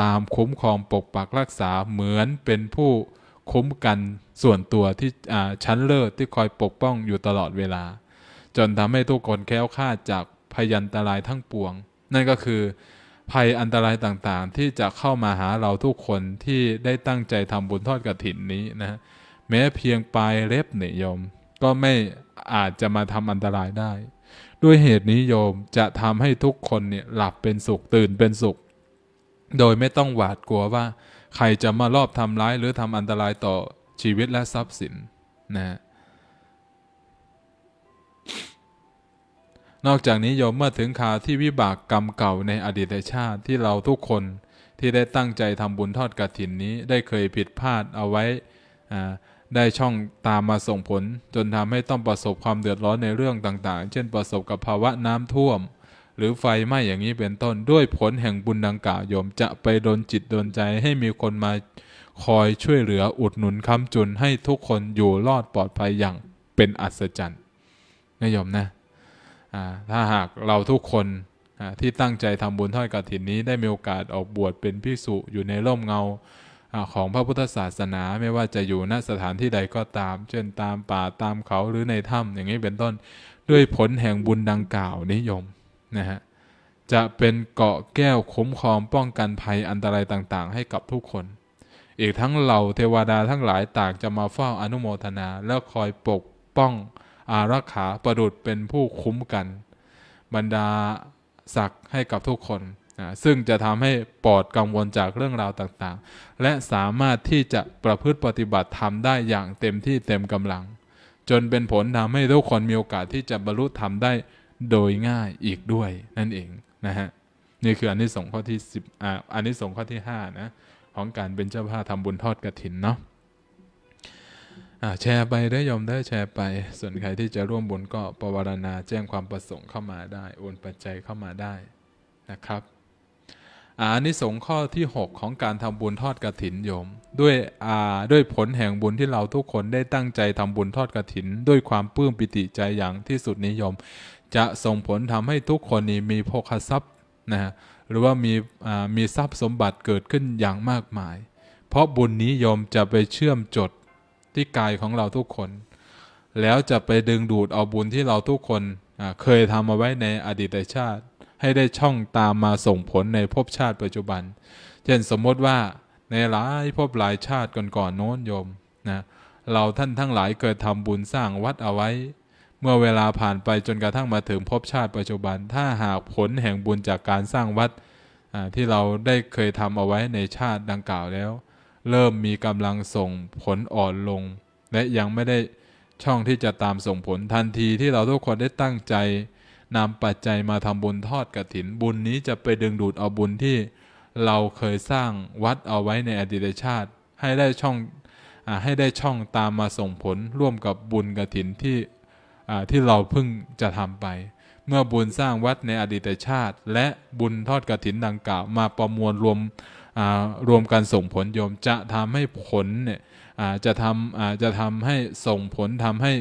A: ตามคุ้มครองปกปักรักษาเหมือนเป็นผู้คุ้มกันส่วนตัวที่ชั้นเลิศที่คอยปกป้องอยู่ตลอดเวลา จนทำให้ทุกคนแค้วค่าดจากพยันตรายทั้งปวงนั่นก็คือภัยอันตรายต่างๆ ที่จะเข้ามาหาเราทุกคนที่ได้ตั้งใจทำบุญทอดกระถินนี้นะ แม้เพียงปลายเล็บเนี่ยโยม ก็ไม่อาจจะมาทำอันตรายได้ ด้วยเหตุนี้โยมจะทำให้ทุกคนเนี่ยหลับเป็นสุขตื่นเป็นสุข โดยไม่ต้องหวาดกลัวว่าใครจะมารอบทำร้ายหรือทำอันตรายต่อชีวิตและทรัพย์สินนะนอกจากนี้โยมเมื่อถึงข่าวที่วิบากกรรมเก่าในอดีตชาติที่เราทุกคนที่ได้ตั้งใจทำบุญทอดกรถินนี้ได้เคยผิดพลาดเอาไว้ ได้ช่องตามมาส่งผลจนทำให้ต้องประสบความเดือดร้อนในเรื่องต่างๆ เช่นประสบกับภาวะน้ำท่วม หรือไฟไหม้อย่างนี้เป็นต้นด้วยผลแห่งบุญดังกล่าวโยมจะไปดนจิตดนใจให้มีคนมาคอยช่วยเหลืออุดหนุนค้ำจุนให้ทุกคนอยู่รอดปลอดภัยอย่างเป็นอัศจรรย์นะโยมนะถ้าหากเราทุกคนที่ตั้งใจทำบุญทอดกรถินนี้ ได้มีโอกาสออกบวชเป็นพิสุอยู่ในร่มเงา ของพระพุทธศาสนาไม่ว่าจะอยู่ณสถานที่ใดก็ตาม เช่นตามป่าตามเขาหรือในถ้ำอย่างนี้เป็นต้น ด้วยผลแห่งบุญดังกล่าวนิยมนะฮะจะเป็นเกาะแก้วคุ้มครองป้องกันภัยอันตรายต่างๆ ให้กับทุกคน อีกทั้งเหล่าเทวดาทั้งหลายต่างจะมาเฝ้าอนุโมทนาแล้วคอยปกป้องอารักขาประดุษเป็นผู้คุ้มกัน บรรดาศักดิ์ให้กับทุกคนนะซึ่งจะทำให้ปลอดกังวลจากเรื่องราวต่างๆ และสามารถที่จะประพฤติปฏิบัติธรรมได้อย่างเต็มที่เต็มกำลัง จนเป็นผลทำให้ทุกคนมีโอกาสที่จะบรรลุธรรมได้โดยง่ายอีกด้วยนั่นเองนะฮะนี่คืออันนี้สงข้อที่สิบอ่าอันนี้สงข้อที่ห้านะของการเป็นเจ้าภาพทำบุญทอดกระถินเนาะแชร์ไปได้ยอมได้แชร์ไป ส่วนใครที่จะร่วมบุญก็ปวารณาแจ้งความประสงค์เข้ามาได้โอนปัจจัยเข้ามาได้นะครับอานิสงส์ข้อที่ 6 ของการทำบุญทอดกระถินโยม ด้วยอาด้วยผลแห่งบุญที่เราทุกคนได้ตั้งใจทำบุญทอดกระถิน ด้วยความปลื้มปิติใจอย่างที่สุดนิยม จะส่งผลทำให้ทุกคนนี้มีโภคทรัพย์นะะหรือว่ามีมีทรัพย์สมบัติเกิดขึ้นอย่างมากมาย เพราะบุญนี้โยมจะไปเชื่อมจดที่กายของเราทุกคน แล้วจะไปดึงดูดเอาบุญที่เราทุกคนเคยทำมาไว้ในอดีตชาติ ให้ได้ช่องตามมาส่งผลในภพชาติปัจจุบัน เช่นสมมติว่าในหลายภพหลายชาติก่อนๆโน้นโยมนะเราท่านทั้งหลายเคยทำบุญสร้างวัดเอาไว้ เมื่อเวลาผ่านไปจนกระทั่งมาถึงภพชาติปัจจุบัน ถ้าหากผลแห่งบุญจากการสร้างวัดที่เราได้เคยทำเอาไว้ในชาติดังกล่าวแล้วเริ่มมีกำลังส่งผลอ่อนลง และยังไม่ได้ช่องที่จะตามส่งผลทันทีที่เราทุกคนได้ตั้งใจนำปัจจัยมาทำบุญทอดกระถิน บุญนี้จะไปดึงดูดเอาบุญที่ เราเคยสร้างวัดเอาไว้ในอดีตชาติให้ได้ช่องอให้ได้ช่องตามมาส่งผลร่วมกับบุญกระถิน ที่ที่เราเพิ่งจะทำไป เมื่อบุญสร้างวัดในอดีตชาติ และบุญทอดกระถินดังกล่าวมาประมวลรวมรวมกันส่งผลโยมจะทำให้ผลเนี่ยจะทำจะทำให้ส่งผลทำให้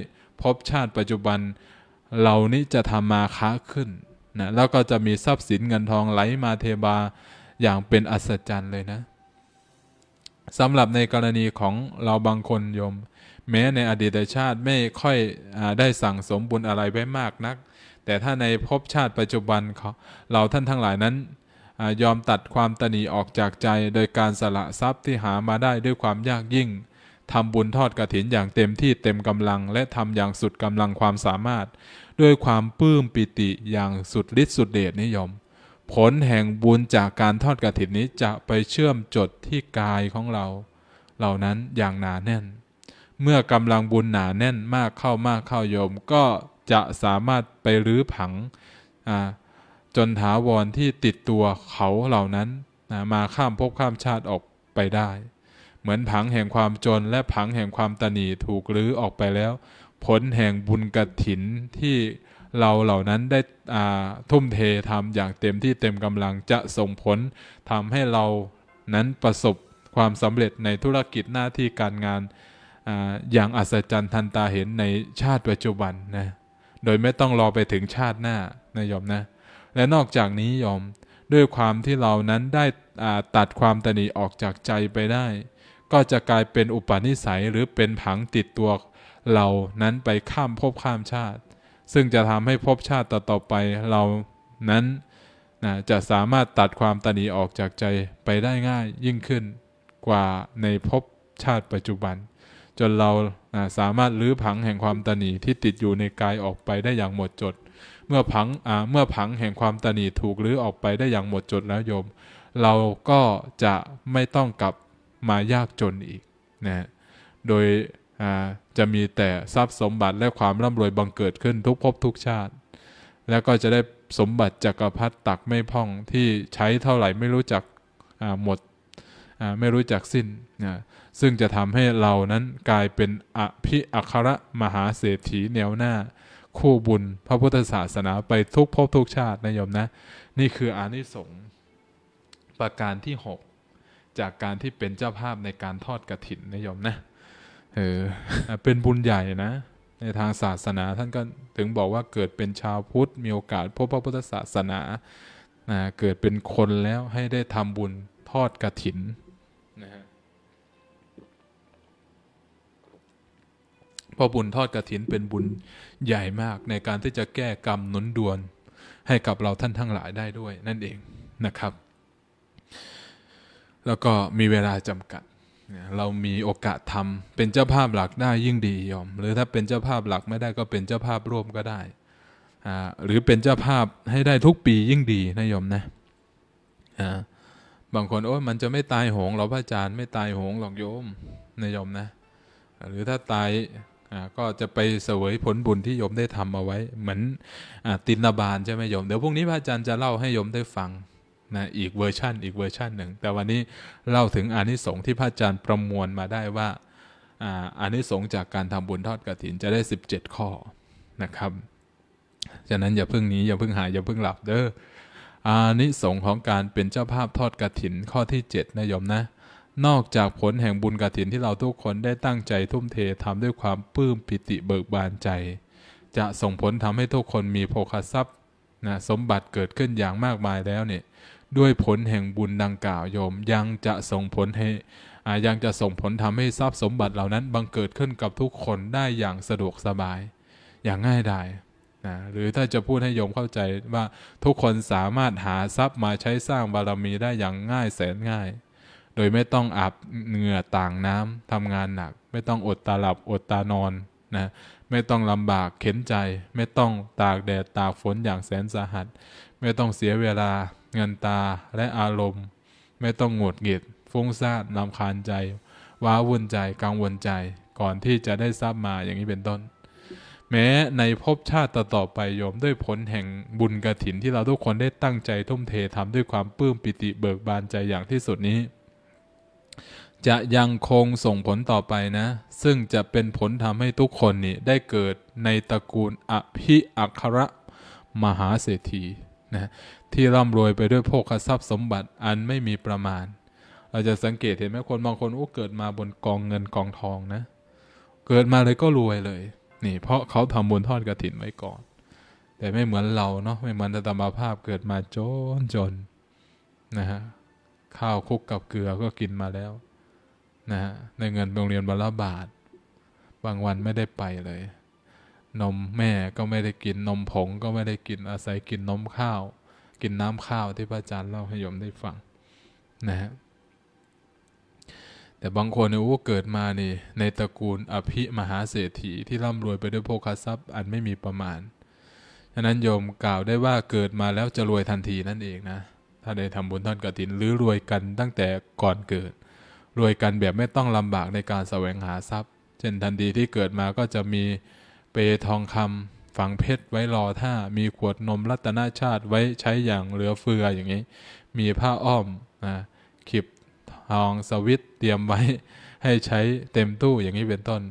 A: ภพชาติปัจจุบันเรานี้จะทำมาค้าขึ้นนะแล้วก็จะมีทรัพย์สินเงินทองไหลมาเทบาอย่างเป็นอัศจรรย์เลยนะสำหรับในกรณีของเราบางคนโยม แม้ในอดีตชาติไม่ค่อยอได้สั่งสมบุญอะไรไว้มากนัก แต่ถ้าในภพชาติปัจจุบันเขาเราท่านทั้งหลายนั้นยอมตัดความตนีออกจากใจโดยการสละทรัพย์ที่หามาได้ด้วยความยากยิ่ง ทำบุญทอดกระถินอย่างเต็มที่เต็มกำลัง และทำอย่างสุดกำลังความสามารถ ด้วยความปลื้มปิติอย่างสุดฤทธิ์สุดเดชนิยมผลแห่งบุญจากการทอดกระถินนี้จะไปเชื่อมจดที่กายของเรา เหล่านั้นอย่างหนาแน่น เมื่อกำลังบุญหนาแน่นมากเข้ามากเข้ายมก็จะสามารถไปรื้อผังจนถาวรที่ติดตัวเขาเหล่านั้นนะมาข้ามภพข้ามชาติออกไปได้ เหมือนผังแห่งความจนและผังแห่งความตนีถูกรื้อออกไปแล้วผลแห่งบุญกฐถินที่เราเหล่านั้นได้ทุ่มเททำอย่างเต็มที่เต็มกำลังจะส่งผลทำให้เรานั้นประสบความสำเร็จในธุรกิจหน้าที่การงานออย่างอัศจรรย์ทันตาเห็นในชาติปัจจุบันนะ โดยไม่ต้องรอไปถึงชาติหน้านายยมนะและนอกจากนี้ยอมด้วยความที่เรานั้นได้ตัดความตนีออกจากใจไปได้ ก็จะกลายเป็นอุปนิสัยหรือเป็นผังติดตัว เรานั้นไปข้ามภพข้ามชาติ ซึ่งจะทำให้ภพชาติต่อไปเรานั้นนะจะสามารถตัดความตนีออกจากใจไปได้ง่ายยิ่งขึ้นกว่าในภพชาติปัจจุบัน จนเราสามารถลื้อผังแห่งความตนีที่ติดอยู่ในกายออกไปได้อย่างหมดจดเมื่อผังเมื่อผังแห่งความตนีถูกหรือออกไปได้อย่างหมดจดแล้วโยม เราก็จะไม่ต้องกลับมายากจนอีกนะ โดยจะมีแต่ทรัพย์สมบัติและความร่ำรวยบังเกิดขึ้นทุกภพทุกชาติ แล้วก็จะได้สมบัติจักรพรรดิตักไม่พ่องที่ใช้เท่าไหร่ไม่รู้จักหมดไม่รู้จักสิ้นนะซึ่งจะทำให้เรานั้นกลายเป็นอภิอัครมหาเศรษฐีแนวหน้าคู่บุญพระพุทธศาสนาไปทุกภพทุกชาตินะโยมนะ นี่คืออานิสงส์ประการที่ 6 จากการที่เป็นเจ้าภาพในการทอดกระถินนะโยมนะเออเป็นบุญใหญ่นะ ในทางศาสนาท่านก็ถึงบอกว่าเกิดเป็นชาวพุทธมีโอกาส พบพระพุทธศาสนานะเกิดเป็นคนแล้วให้ได้ทำบุญทอดกระถินเพราะบุญทอดกระถินเป็นบุญใหญ่มาก ในการที่จะแก้กรรมนุนดวนให้กับเราท่านทั้งหลายได้ด้วยนั่นเองนะครับ แล้วก็มีเวลาจำกัด เรามีโอกาสทำเป็นเจ้าภาพหลักได้ยิ่งดียอม หรือถ้าเป็นเจ้าภาพหลักไม่ได้ก็เป็นเจ้าภาพร่วมก็ได้หรือเป็นเจ้าภาพให้ได้ทุกปียิ่งดีนะยอมนะบางคนโอ้ยมันจะไม่ตายหงหรอพระอาจารย์ไม่ตายหงหรอกโยมนายยมนะ หรือถ้าตายก็จะไปเสวยผลบุญที่โยมได้ทำเอาไว้ เหมือนอตินาบาลใช่ไหมโยมเดี๋ยวพรุ่งนี้พระอาจารย์จะเล่าให้โยมได้ฟังนะอีกเวอร์ชันอีกเวอร์ชันหนึ่งแต่วันนี้เล่าถึงอานิสงส์ที่พระอาจารย์ประมวลมาได้ว่าอานิสงส์จากการทำบุญทอดกระถินจะได้ 17 ข้อนะครับฉะนั้นอย่าเพิ่งหนีอย่าเพิ่งหายอย่าเพิ่งหลับเด้ออานิสงส์ของการเป็นเจ้าภาพทอดกระถินข้อที่ 7นะโยมนะนอกจากผลแห่งบุญกฐิน ที่เราทุกคนได้ตั้งใจทุ่มเททำด้วยความปลื้มปิติเบิกบานใจ จะส่งผลทำให้ทุกคนมีโภคทรัพย์นะสมบัติเกิดขึ้นอย่างมากมายแล้วเนี่ยด้วยผลแห่งบุญดังกล่าวโยมยังจะส่งผลให้ยังจะส่งผลทำให้ทรัพย์สมบัติเหล่านั้นบังเกิดขึ้นกับทุกคนได้อย่างสะดวกสบายอย่างง่ายดายนะหรือถ้าจะพูดให้โยมเข้าใจว่าทุกคนสามารถหาทรัพย์มาใช้สร้างบารมีได้อย่างง่ายแสนง่ายโดยไม่ต้องอาบเหงื่อต่างน้ำทำงานหนัก ไม่ต้องอดตาหลับ อดตานอน นะ ไม่ต้องลำบาก เข็นใจ ไม่ต้องตากแดดตากฝนอย่างแสนสาหัส ไม่ต้องเสียเวลา เงินตาและอารมณ์ ไม่ต้องหงุดหงิด ฟุ้งซ่านลำคาญใจ ว้าวุ่นใจ กังวลใจ ก่อนที่จะได้ทราบมา อย่างนี้เป็นต้น แม้ในภพชาติต่อไป โยมด้วยผลแห่งบุญกระถินที่เราทุกคนได้ตั้งใจทุ่มเททำด้วยความปลื้มปิติเบิกบานใจอย่างที่สุดนี้จะยังคงส่งผลต่อไปนะ ซึ่งจะเป็นผลทำให้ทุกคนนี่ ได้เกิดในตระกูลอภิอัครมหาเศรษฐีนะที่ร่ำรวยไปด้วยโภคทรัพย์สมบัติอันไม่มีประมาณ เราจะสังเกตเห็นไหมคนบางคนออ้เกิดมาบนกองเงินกองทองนะ เกิดมาเลยก็รวยเลย นี่ เพราะเขาทำบุญทอดกระถินไว้ก่อน แต่ไม่เหมือนเราเนาะไม่เหมือนธรรมภาพเกิดมาจนจนนะฮะข้าวคุกกับเกลือก็กินมาแล้วนะฮะในเงินโรงเรียนบาละบาท บางวันไม่ได้ไปเลย นมแม่ก็ไม่ได้กินนมผงก็ไม่ได้กินอาศัยกินนมข้าว กินน้ำข้าวที่พระอาจารย์เล่าให้โยมได้ฟังนะฮะแต่บางคนเนี่ยโอ้เกิดมานี่ ในตระกูลอภิมหาเศรษฐีที่ร่ำรวยไปด้วยโภคทรัพย์ อันไม่มีประมาณฉะนั้นโยมกล่าวได้ว่าเกิดมาแล้วจะรวยทันทีนั่นเองนะถ้าได้ทำบุญทอดกระถินหรือรวยกันตั้งแต่ก่อนเกิดรวยกันแบบไม่ต้องลำบากในการแสวงหาทรัพย์ เช่นทันทีที่เกิดมาก็จะมีเปทองคำฝังเพชรไว้รอท่ามีขวดนมรัตนาชาติ ไว้ใช้อย่างเหลือเฟืออย่างนี้ มีผ้าอ้อมนะขีบทองสวิตเตรียมไว้ให้ใช้เต็มตู้อย่างนี้เป็นต้น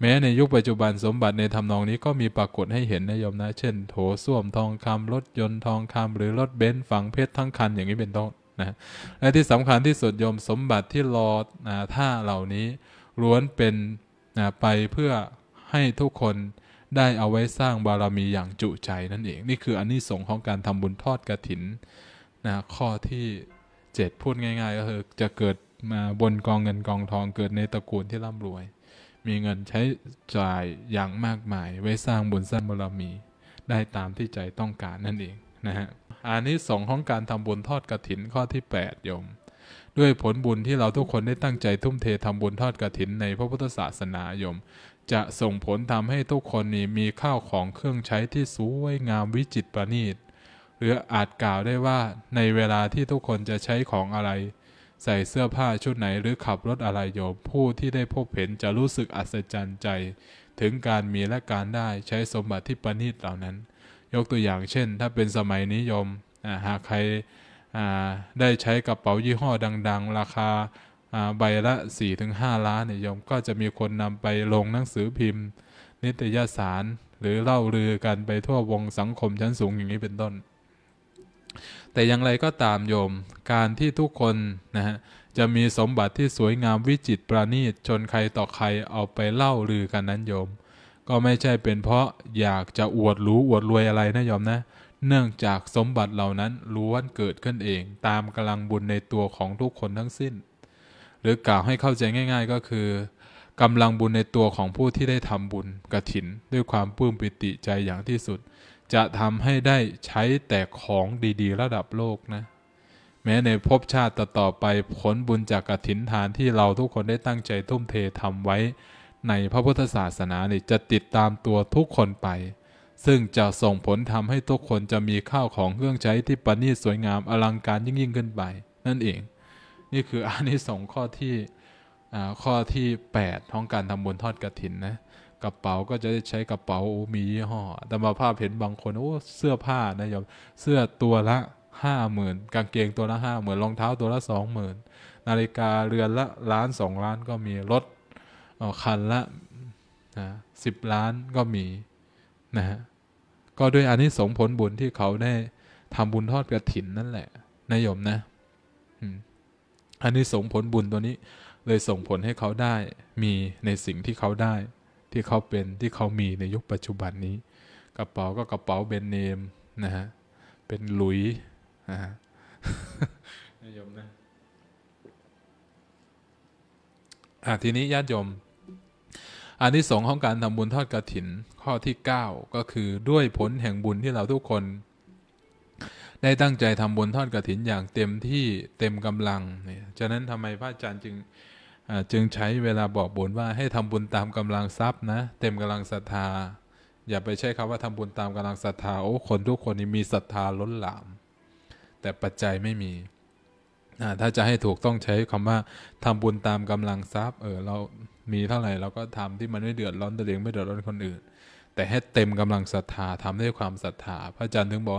A: แม้ในยุคปัจจุบันสมบัติในทำนองนี้ก็มีปรากฏให้เห็นนะโยมนะ เช่น โถส้วมทองคำรถยนต์ทองคำหรือรถเบนซ์ฝังเพชรทั้งคันอย่างนี้เป็นต้นนะและที่สำคัญที่สุดโยมสมบัติที่รอท่าเหล่านี้ล้วนเป็นไปเพื่อให้ทุกคนได้เอาไว้สร้างบารมีอย่างจุใจนั่นเอง นี่คืออนนิสงส์ของการทำบุญทอดกระถินนะข้อที่7พูดง่ายๆก็คือจะเกิดมาบนกองเงินกองทองเกิดในตระกูลที่ร่ำรวย มีเงินใช้จ่ายอย่างมากมาย ไว้สร้างบุญสร้างบารมี ได้ตามที่ใจต้องการนั่นเองนะฮะอานิสงสงของการทำบุญทอดกระถินข้อที่ 8 โยม ด้วยผลบุญที่เราทุกคนได้ตั้งใจทุ่มเททำบุญทอดกระถิน ในพระพุทธศาสนาโยม จะส่งผลทำให้ทุกคนนี้มีข้าวของเครื่องใช้ที่สวยงามวิจิตรประณีตหรืออาจกล่าวได้ว่าในเวลาที่ทุกคนจะใช้ของอะไร ใส่เสื้อผ้าชุดไหนหรือขับรถอะไรโยมผู้ที่ได้พบเห็นจะรู้สึกอัศจรรย์ใจ ถึงการมีและการได้ใช้สมบัติที่ประณีตเหล่านั้นยกตัวอย่างเช่น ถ้าเป็นสมัยนิยมหากใครได้ใช้กระเป๋ายี่ห้อดังๆ ราคาใบละ 4-5 ล้านเนี่ยยมก็จะมีคนนำไปลงหนังสือพิมพ์ นิตยสารหรือเล่าลือกันไปทั่ววงสังคมชั้นสูงอย่างนี้เป็นต้น แต่อย่างไรก็ตามโยมการที่ทุกคนนะฮะ จะมีสมบัติที่สวยงามวิจิตรประณีตจนใครต่อใครเอาไปเล่าลือกันนั้นโยมก็ไม่ใช่เป็นเพราะอยากจะอวดรู้อวดรวยอะไรนะยอมนะ เนื่องจากสมบัติเหล่านั้นล้วนเกิดขึ้นเอง ตามกำลังบุญในตัวของทุกคนทั้งสิ้น หรือกล่าวให้เข้าใจง่าย ๆก็คือกำลังบุญในตัวของผู้ที่ได้ทำบุญกระถินด้วยความปลื้มปิติใจอย่างที่สุด จะทำให้ได้ใช้แต่ของดีๆระดับโลกนะ แม้ในภพชาติต่อไปผลบุญจากกระถินทานที่เราทุกคนได้ตั้งใจทุ่มเททำไว้ในพระพุทธศาสนาเนี่ยจะติดตามตัวทุกคนไป ซึ่งจะส่งผลทำให้ทุกคนจะมีข้าวของเครื่องใช้ที่ประณีตสวยงาม อลังการยิ่งยิ่งขึ้นไป นั่นเอง นี่คืออานิสงส์ข้อที่ข้อที่8้องการทำบุญทอดกระถินนะกระเป๋าก็จะใช้กระเป๋ามียี่ห้อแต่มาภาพเห็นบางคนโอ้เสื้อผ้านะโยมเสื้อตัวละห้าหมื่นกางเกงตัวละห้าหมื่นรองเท้าตัวละสองหมื่นนาฬิกาเรือนละล้านสองล้านก็มีรถคันละนะสิบล้านก็มี นะฮะก็ด้วยอันนี้สงผลบุญที่เขาได้ทำบุญทอดกระถินนั่นแหละนายโยมนะอันนี้ส่งผลบุญตัวนี้ เลยส่งผลให้เขาได้ มีในสิ่งที่เขาได้ ที่เขาเป็นที่เขามีในยุคปัจจุบันนี้ กระเป๋าก็กระเป๋าเบนเนม นะฮะเป็นหลุยนะฮะนายโยมนะอ่ะทีนี้ญาติโยมอันที่สองของการทำบุญทอดกระถินข้อที่ 9 ก็คือด้วยผลแห่งบุญที่เราทุกคนได้ตั้งใจทำบุญทอดกระถินอย่างเต็มที่เต็มกำลังเนี่ยฉะนั้นทำไมพระอาจารย์จึงจึงใช้เวลาบอกบุญว่าให้ทำบุญตามกำลังทรัพย์นะเต็มกำลังศรัทธาอย่าไปใช้คำว่าทำบุญตามกำลังศรัทธาโอ้คนทุกคนนี่มีศรัทธาล้นหลาม แต่ปัจจัยไม่มีถ้าจะให้ถูกต้องใช้คำว่าทำบุญตามกำลังทรัพย์เออเรามีเท่าไหร่เราก็ทำที่มันไม่เดือดร้อนตัวเองไม่เดือดร้อน คนอื่น แต่ ให้เต็มกำลังศรัทธาทำด้วยความศรัทธาพระอาจารย์ถึงบอก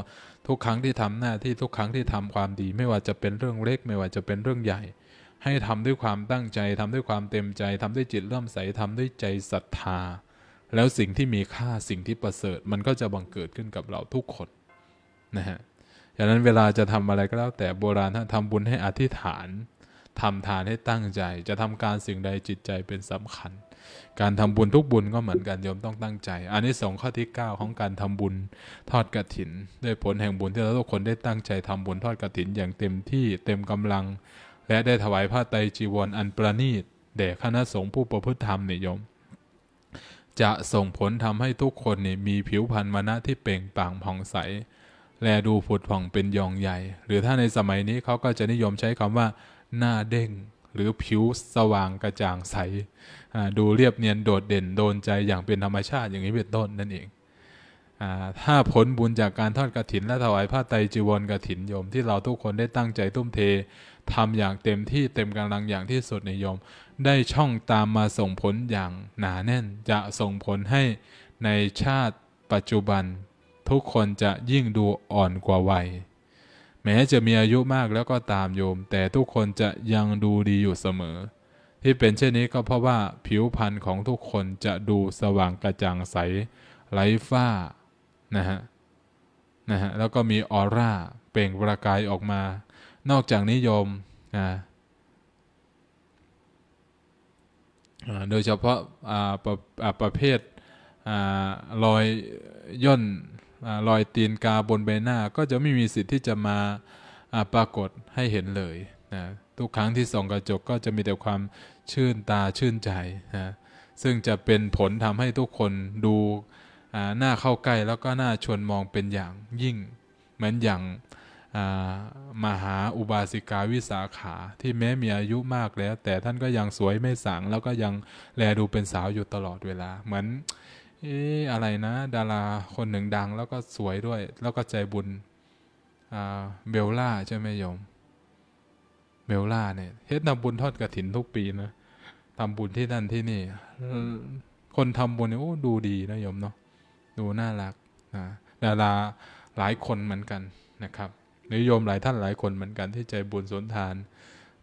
A: ทุกครั้ง ที่ทำหน้าที่ทุกครั้งที่ ทำความดีไม่ว่าจะเป็นเรื่อง เล็ก ไม่ว่าจะเป็นเรื่องใหญ่ ให้ทำด้วยความตั้งใจ ทำด้วยความเต็มใจ ทำด้วยจิตเริ่มใสทำด้วยใจศรัทธา แล้วสิ่งที่มีค่าสิ่งที่ประเสริฐ มันก็จะบังเกิดขึ้นกับเราทุกคนนะฮะดังนั้นเวลาจะทำอะไรก็แล้วแต่โบราณท่านทำบุญให้อธิษฐานทำทานให้ตั้งใจ จะทำการสิ่งใดจิตใจเป็นสำคัญ การทำบุญทุกบุญก็เหมือนกันโยมต้องตั้งใจอันนี้สองข้อที่9ของการทำบุญทอดกระถินด้วยผลแห่งบุญที่เราทุกคนได้ตั้งใจทำบุญทอดกระถินอย่างเต็มที่เต็มกำลัง และได้ถวายผ้าไตรจีวรอันประณีตแด่คณะสงฆ์ผู้ประพฤติธรรมเนี่ยโยม จะส่งผลทำให้ทุกคนเนี่ยมีผิวพรรณมณะที่เปล่งปาังผ่องใส และดูผุดผ่องเป็นยองใหญ่ หรือถ้าในสมัยนี้เขาก็จะนิยมใช้คำว่าหน้าเด้งหรือผิวสว่างกระจ่างใสดูเรียบเนียนโดดเด่นโดนใจอย่างเป็นธรรมชาติอย่างนี้ เป็นต้นนั่นเอง ถ้าผลบุญจากการทอดกรถินและถวายผ้าไตรจีวรกรถินโยม ที่เราทุกคนได้ตั้งใจทุ่มเท ทำอย่างเต็มที่เต็มกำลังอย่างที่สุดในโยม ได้ช่องตามมาส่งผลอย่างหนาแน่นจะส่งผลให้ในชาติปัจจุบันทุกคนจะยิ่งดูอ่อนกว่าวัยแม้จะมีอายุมากแล้วก็ตามโยม แต่ทุกคนจะยังดูดีอยู่เสมอ ที่เป็นเช่นนี้ก็เพราะว่าผิวพรรณของทุกคนจะดูสว่างกระจ่างใสไร้ฝ้า นะฮะ นะฮะ แล้วก็มีออร่าเปล่งประกายออกมา นอกจากนี้โยมนะโดยเฉพาะปะประเภทรอยย่นรอยตีนกาบนใบหน้าก็จะไม่มีสิทธิ์ที่จะมาปรากฏให้เห็นเลยนะทุกครั้งที่ส่องกระจกก็จะมีแต่ความชื่นตาชื่นใจนะซึ่งจะเป็นผลทำให้ทุกคนดูหน้าเข้าใกล้แล้วก็หน้าชวนมองเป็นอย่างยิ่ง เหมือนอย่างมหาอุบาสิกาวิสาขาที่แม้มีอายุมากแล้ว แต่ท่านก็ยังสวยไม่สางแล้วก็ยังแลดูเป็นสาวอยู่ตลอดเวลา เหมือนเอออะไรนะดาราคนหนึ่งดังแล้วก็สวยด้วย แล้วก็ใจบุญเบลล่าใช่ไหมโยม เบลล่าเนี่ยเฮ็ดทำบุญทอดกระถินทุกปีนะทำบุญที่นั่นที่นี่คนทำบุญเนี่ยโอ้ดูดีนะโยมเนาะดูน่ารักนะดาราหลายคนเหมือนกันนะครับหรือโยมหลายท่านหลายคนเหมือนกัน ที่ใจบุญสนทาน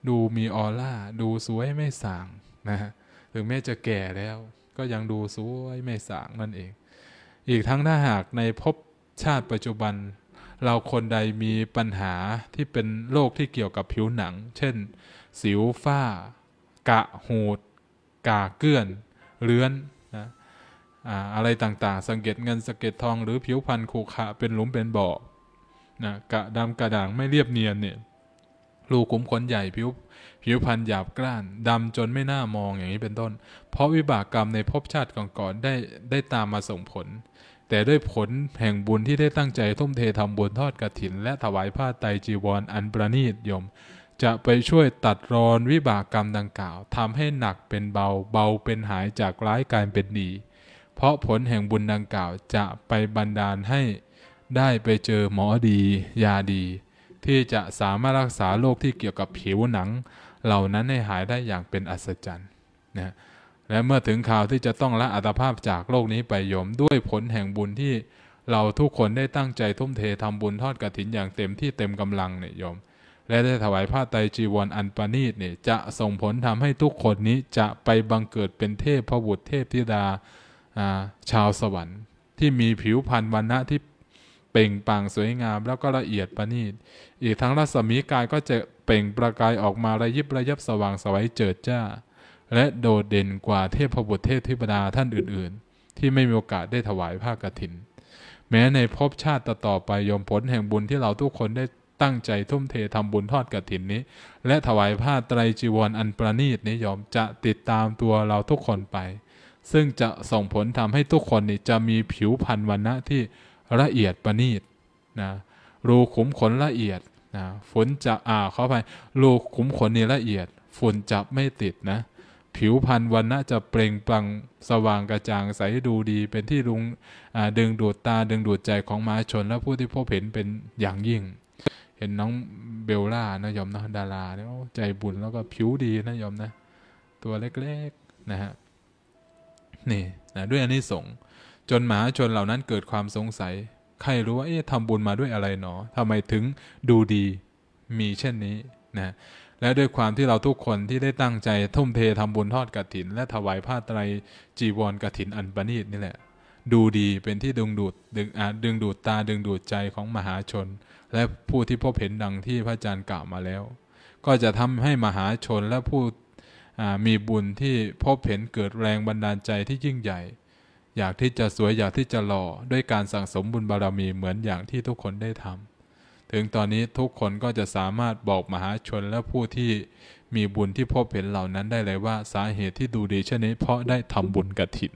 A: ดูมีออร่า ดูสวยไม่สางนะถึงแม้จะแก่แล้วก็ยังดูสวยไม่สางนั่นเอง อีกทั้งถ้าหากในภพชาติปัจจุบันเราคนใดมีปัญหาที่เป็นโรคที่เกี่ยวกับผิวหนัง เช่น สิวฝ้า กะหูดกาเกื้อนเลื้อนนะอะไรต่างๆสังเกตเงินสังเกตทองหรือผิวพรรณขรุขระเป็นหลุมเป็นบ่อนะกะดำกระด่างไม่เรียบเนียนเนี่ย รูขุมขนใหญ่ผิวผิวพรรณหยาบกร้านดำจนไม่น่ามองอย่างนี้เป็นต้น เพราะวิบากกรรมในภพชาติก่อนๆได้ได้ตามมาส่งผล แต่ด้วยผลแห่งบุญที่ได้ตั้งใจทุ่มเททำบุญทอดกรถิน และถวายผ้าไตจีวรออันประณีตยม จะไปช่วยตัดรอนวิบากกรรมดังกล่าวทำให้หนักเป็นเบา เบาเป็นหายจากร้ายกลายเป็นดีเพราะผลแห่งบุญดังกล่าวจะไปบันดาลให้ได้ไปเจอหมอดี ยาดี ที่จะสามารถรักษาโรคที่เกี่ยวกับผิวหนังเหล่านั้นให้หายได้อย่างเป็นอัศจรรย์นะและเมื่อถึงข่าวที่จะต้องละอัตภาพจากโลกนี้ไปโยมด้วยผลแห่งบุญที่ เราทุกคนได้ตั้งใจทุ่มเททำบุญทอดกรถิน อย่างเต็มที่เต็มกำลังเนี่ยโยม และได้ถวายผ้าไตรจีวรอันประณีตเนี่ยจะส่งผลทำให้ทุกคนนี้จะไปบังเกิดเป็นเทพพระบุตรเทพธิดาชาวสวรรค์ ที่มีผิวพรรณวันณะที่เป่งปังสวยงามแล้วก็ละเอียดประณีตอีกทั้งรัศมีกายก็จะเปล่งประกายออกมาระยิบระยับสว่าง สวัยเจิดจ้า และโดดเด่นกว่าเทพบุตรเทพธิดาท่านอื่นๆ ที่ไม่มีโอกาสได้ถวายผ้ากฐิน แม้ในภพชาติต่อไปยมผลแห่งบุญที่เราทุกคนได้ตั้งใจทุ่มเททำบุญทอดกรถินนี้ และถวายผ้าไตรจีวรอันประณีตนี้ยอมจะติดตามตัวเราทุกคนไป ซึ่งจะส่งผลทำให้ทุกคนนี่จะมีผิวพรรณวันณะที่ละเอียดประณีตนะรูขุมขนละเอียดะฝนจะอ่าขออภัยลูกขุมขน นี่ละเอียดฝนจะไม่ติดนะ ผิวพรรณวันนะจะเปล่งปลั่งสว่างกระจ่างใสดูดีเป็นที่ลุงดึง ดูด ตา ดึงดูด ใจของมาชนและผู้ที่พบเห็นเป็นอย่างยิ่ง เห็นน้องเบลล่านะยอมนะดาราเนี่ยใจบุญแล้วก็ผิวดีนะยอมนะตัวเล็กๆนะฮะนี่นะด้วยอันนี้สงจนมาชนเหล่านั้นเกิดความสงสัยใครรู้ว่าเอ๊ะทำบุญมาด้วยอะไรหนอทำไมถึงดูดีมีเช่นนี้นะ และด้วยความที่เราทุกคนที่ได้ตั้งใจทุ่มเททำบุญทอดกรถิน และถวายผ้าไตรจีวรกรถินอันประณีตนี่แหละ ดูดีเป็นที่ดึงดูดดึงอาดึงดูดตาดึงดูดใจของมหาชน และผู้ที่พบเห็นดังที่พระอาจารย์กล่าวมาแล้ว ก็จะทำให้มหาชนและผู้มีบุญที่พบเห็นเกิดแรงบันดาลใจที่ยิ่งใหญ่อยากที่จะสวยอยากที่จะหล่อด้วยการสั่งสมบุญบารรมีเหมือนอย่างที่ทุกคนได้ทำถึงตอนนี้ทุกคนก็จะสามารถบอกมหาชนและผู้ที่มีบุญที่พบเห็นเหล่านั้น ได้เลยว่า สาเหตุที่ดูดีเช่นนี้เพราะได้ทำบุญกระถิน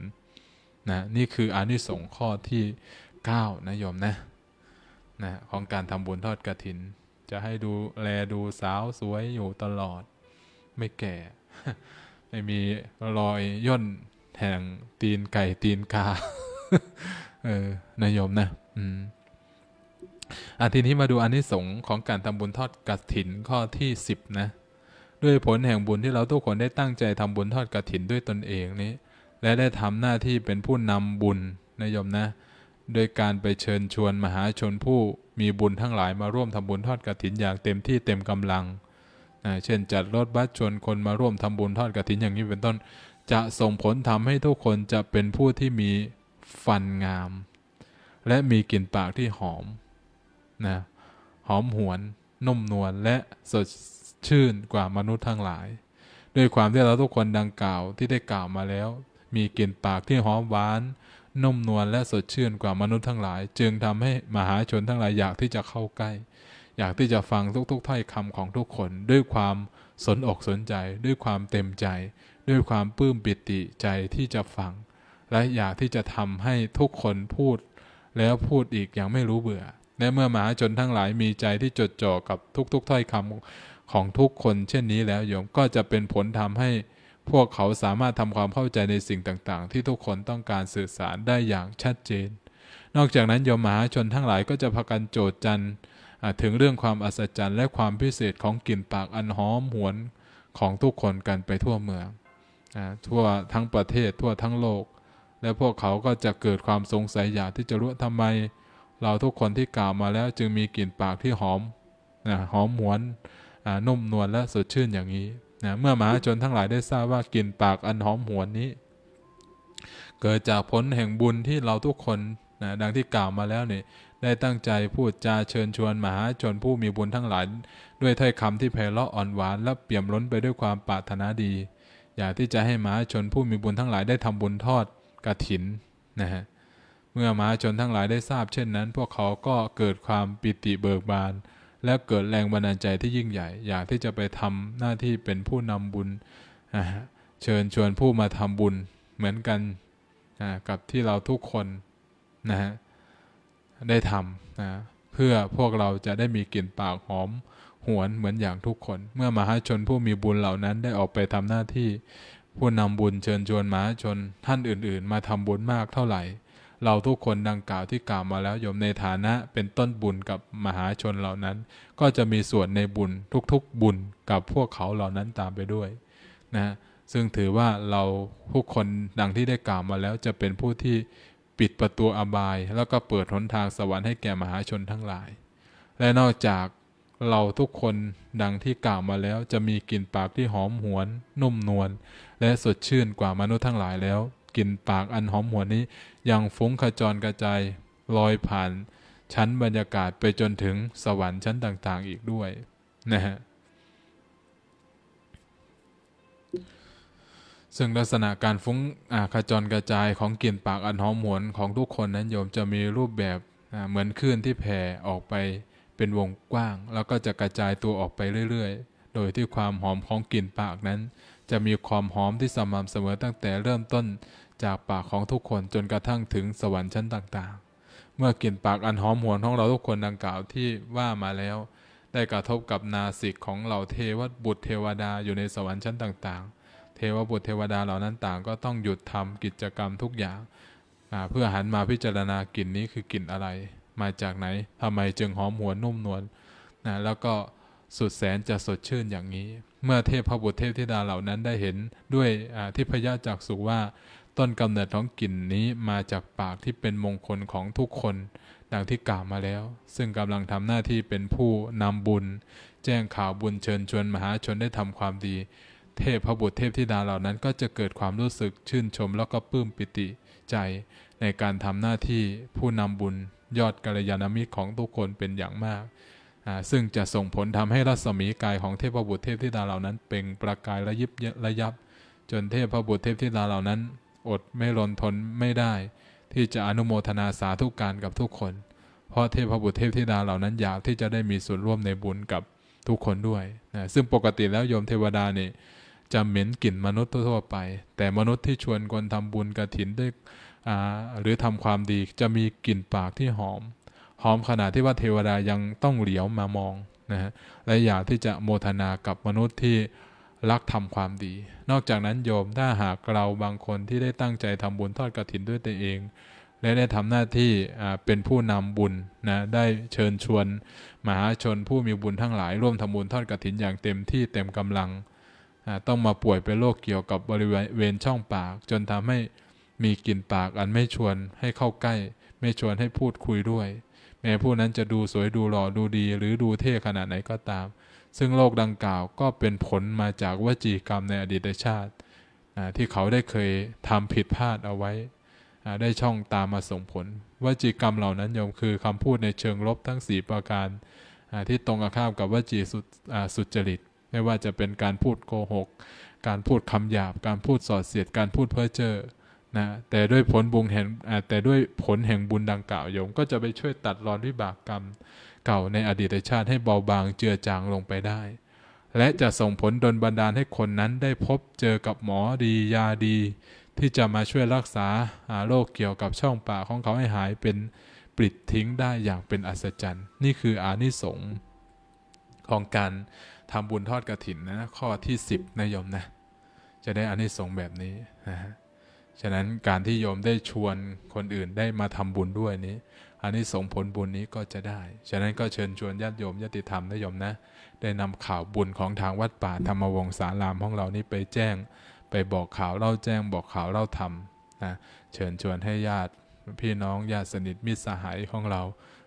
A: นะนี่คืออนิสงส์ข้อที่9นะโยมนะนะ ของการทำบุญทอดกระถิน จะให้ดูแลดูสาวสวยอยู่ตลอด ไม่แก่ไม่มีรอยย่นแห่งตีนไก่ตีนกาเออนายมนะ อืมอะทีนี้มาดูอนนิสงส์ของการทำบุญทอดกระถินข้อที่สิบนะ ด้วยผลแห่งบุญที่เราทุกคนได้ตั้งใจทำบุญทอดกระถินด้วยตนเองนี้ และได้ทำหน้าที่เป็นผู้นำบุญนายมนะ โดยการไปเชิญชวนมหาชนผู้มีบุญทั้งหลายมาร่วมทำบุญทอดกระถินอย่างเต็มที่เต็มกำลังเช่นจัดรถบัสชวนคนมาร่วมทำบุญทอดกระถินอย่างนี้เป็นต้นจะส่งผลทำให้ทุกคนจะเป็นผู้ที่มีฟันงาม และมีกลิ่นปากที่หอมนะหอมหวนนุ่มนวลและสดชื่นกว่ามนุษย์ทั้งหลาย ด้วยความที่เราทุกคนดังกล่าวที่ได้กล่าวมาแล้ว มีกลิ่นปากที่หอมหวานนุ่มนวลและสดชื่นกว่ามนุษย์ทั้งหลาย จึงทำให้มหาชนทั้งหลายอยากที่จะเข้าใกล้ อยากที่จะฟังทุกๆถ้อยคำของทุกคนด้วยความสนอกสนใจด้วยความเต็มใจด้วยความปลื้ม ปิติใจที่จะฟัง และอยากที่จะทำให้ทุกคนพูดแล้วพูดอีกอย่างไม่รู้เบื่อและเมื่อมหาชนทั้งหลายมีใจที่จดจ่อกับทุก ๆ ถ้อยคำของทุกคน เช่นนี้แล้วโยมก็จะเป็นผลทำให้ พวกเขาสามารถทำความเข้าใจในสิ่งต่างๆ ที่ทุกคนต้องการสื่อสารได้อย่างชัดเจน นอกจากนั้นโยมมหาชนทั้งหลายก็จะพากันโจดจันทร์ถึงเรื่องความอัศจรรย์ และความพิเศษของกลิ่นปากอันหอมหวนของทุกคนกันไปทั่วเมืองทั่วทั้งประเทศทั่วทั้งโลก และพวกเขาก็จะเกิดความสงสัย อยากที่จะรู้ทำไม เราทุกคนที่กล่าวมาแล้วจึงมีกลิ่นปากที่หอมนะหอมหวนนุ่มนวลและสดชื่นอย่างนี้นะเมื่อมหาชนทั้งหลายได้ทราบว่ากลิ่นปากอันหอมหวนนี้ เกิดจากผลแห่งบุญที่เราทุกคนนะดังที่กล่าวมาแล้วนี่ ได้ตั้งใจพูดจาเชิญชวนมหาชนผู้มีบุญทั้งหลายด้วยถ้อยคำที่ไพเราะอ่อนหวานและเปี่ยมล้นไปด้วยความปรารถนาดีอยากที่จะให้มหาชนผู้มีบุญทั้งหลายได้ทำบุญทอดกระถินนะฮะ เมื่อมหาชนทั้งหลายได้ทราบ เช่นนั้น พวกเขาก็เกิดความปิติเบิกบาน และเกิดแรงบันดาลใจที่ยิ่งใหญ่ อยากที่จะไปทำหน้าที่เป็นผู้นำบุญ เชิญชวนผู้มาทำบุญเหมือนกัน กับที่เราทุกคนนะฮะได้ทำนะเพื่อพวกเราจะได้มีกลิ่นปากหอมหวนเหมือนอย่างทุกคน เมื่อมหาชนผู้มีบุญเหล่านั้นได้ออกไปทำหน้าที่ผู้นำบุญเชิญชวนมหาชนท่านอื่น ๆ มาทำบุญมากเท่าไหร่ เราทุกคนดังกล่าวที่กล่าวมาแล้วยมในฐานะเป็นต้นบุญกับมหาชนเหล่านั้น ก็จะมีส่วนในบุญทุกๆ บุญกับพวกเขาเหล่านั้นตามไปด้วยนะ ซึ่งถือว่าเราทุกคนดังที่ได้กล่าวมาแล้วจะเป็นผู้ที่ปิดประตูอบาย แล้วก็เปิดหนทางสวรรค์ให้แก่มหาชนทั้งหลาย และนอกจากเราทุกคนดังที่กล่าวมาแล้วจะมีกลิ่นปากที่หอมหวน นุ่มนวลและสดชื่นกว่ามนุษย์ทั้งหลายแล้ว กลิ่นปากอันหอมหวนนี้ ยังฟุ้งขจรกระจายลอยผ่าน ชั้นบรรยากาศไปจนถึงสวรรค์ชั้นต่าง ๆ อีกด้วยนะฮะซึ่งลักษณะการฟุ้งขจรกระจาย ของ กลิ่น ปากอันหอมหวน ของทุกคนนั้นโยมจะมีรูปแบบเหมือนคลื่นที่แผ่ออกไปเป็นวงกว้างแล้วก็จะกระจายตัวออกไปเรื่อย ๆ โดยที่ความหอมของกลิ่นปากนั้น จะมีความหอมที่สม่ำเสมอตั้งแต่เริ่มต้นจากปากของทุกคนจนกระทั่งถึงสวรรค์ชั้นต่างๆ เมื่อกลิ่นปากอันหอมหวนของเราทุกคนดังกล่าวที่ว่ามาแล้ว ได้กระทบกับนาสิกของเหล่าเทวบุตรเทวดาอยู่ในสวรรค์ชั้นต่างๆ เทวบุตรเทวดาเหล่านั้นต่างก็ต้องหยุดทำกิจกรรมทุกอย่างเพื่อหันมาพิจารณากลิ่นนี้คือกลิ่นอะไรมาจากไหนทำไมจึงหอมหัวนุ่มนวล นะ แล้วก็สุดแสนจะสดชื่นอย่างนี้ เมื่อเทพพระบุตรเทพธิดาเหล่านั้นได้เห็นด้วยที่พยาจากสุว่าต้นกำเนิดของกลิ่นนี้มาจากปากที่เป็นมงคลของทุกคน ดังที่กล่าวมาแล้ว ซึ่งกำลังทำหน้าที่เป็นผู้นำบุญ แจ้งข่าวบุญเชิญชวนมหาชนได้ทำความดี เทพพระบุตรเทพธิดาเหล่านั้นก็จะเกิดความรู้สึกชื่นชมแล้วก็ปลื้มปิติ ใจในการทำหน้าที่ผู้นำบุญยอดกัลยาณมิตรของทุกคนเป็นอย่างมาก ซึ่งจะส่งผลทำให้รัศมีกายของเทพบุตรเทพธิดาเหล่านั้นเป็นประกายระยิบระยับ จนเทพบุตรเทพธิดาเหล่านั้น อดไม่รนทนไม่ได้ ที่จะอนุโมทนาสาธุการกับทุกคน เพราะเทพบุตรเทพธิดาเหล่านั้นอยากที่จะได้มีส่วนร่วมในบุญกับทุกคนด้วยนะซึ่งปกติแล้วโยมเทวดานี่ จะเหม็นกลิ่นมนุษย์ทั่วไป แต่มนุษย์ที่ชวนคนทำบุญกระถินด้วยหรือทำความดีจะมีกลิ่นปากที่หอม หอมขนาดที่ว่าเทวดายังต้องเหลียวมามองนะฮะและอยากที่จะโมทนากับมนุษย์ที่รักทำความดี นอกจากนั้นโยม ถ้าหากเราบางคนที่ได้ตั้งใจทำบุญทอดกรถินด้วยตัวเอง และได้ทำหน้าที่เป็นผู้นำบุญนะได้เชิญชวน มหาชนผู้มีบุญทั้งหลายร่วมทำบุญทอดกรถินอย่างเต็มที่เต็มกำลังต้องมาป่วยเป็นโรคเกี่ยวกับบริเวณช่องปาก จนทำให้มีกลิ่นปากอันไม่ชวนให้เข้าใกล้ ไม่ชวนให้พูดคุยด้วย แม้ผู้นั้นจะดูสวยดูหล่อดูดีหรือดูเท่ขนาดไหนก็ตาม ซึ่งโลกดังกล่าวก็เป็นผลมาจากวจีกรรมในอดีตชาติ ที่เขาได้เคยทำผิดพลาดเอาไว้ ได้ช่องตามมาส่งผล วจีกรรมเหล่านั้นยมคือคำพูดในเชิงลบทั้งสี่ประการที่ตรงข้ามกับวจีสุสุจริต ไม่ว่าจะเป็นการพูดโกหกการพูดคำหยาบการพูดสอดเสียดการพูดเพ้อเจ้อนะแต่ด้วยผลบุญแห่งแต่ด้วยผลแห่งบุญดังกล่าวโยมก็จะไปช่วยตัดรอนวิบากกรรม เก่าในอดีตชาติให้เบาบางเจือจางลงไปได้ และจะส่งผลดลบันดาลให้คนนั้นได้พบเจอกับหมอดียาดี ที่จะมาช่วยรักษาโรคเกี่ยวกับช่องปากของเขาให้หายเป็นปลิดทิ้งได้อย่างเป็นอัศจรรย์ นี่คืออานิสงส์ของการทำบุญทอดกระถินนะข้อที่ 10นะโยมนะ จะได้อานิสงส์แบบนี้นะฮะฉะนั้นการที่โยมได้ชวนคนอื่นได้มาทำบุญด้วยนี้ อันนี้ส่งผลบุญนี้ก็จะได้ ฉะนั้นก็เชิญชวนญาติโยมญาติธรรมนะโยมนะ ได้นำข่าวบุญของทางวัดป่าธรรมวงศาลามของเรานี้ไปแจ้ง ไปบอกข่าวเล่าแจ้งบอกข่าวเล่าทำนะ เชิญชวนให้ญาติพี่น้องญาติสนิท มิตรสหายของเรา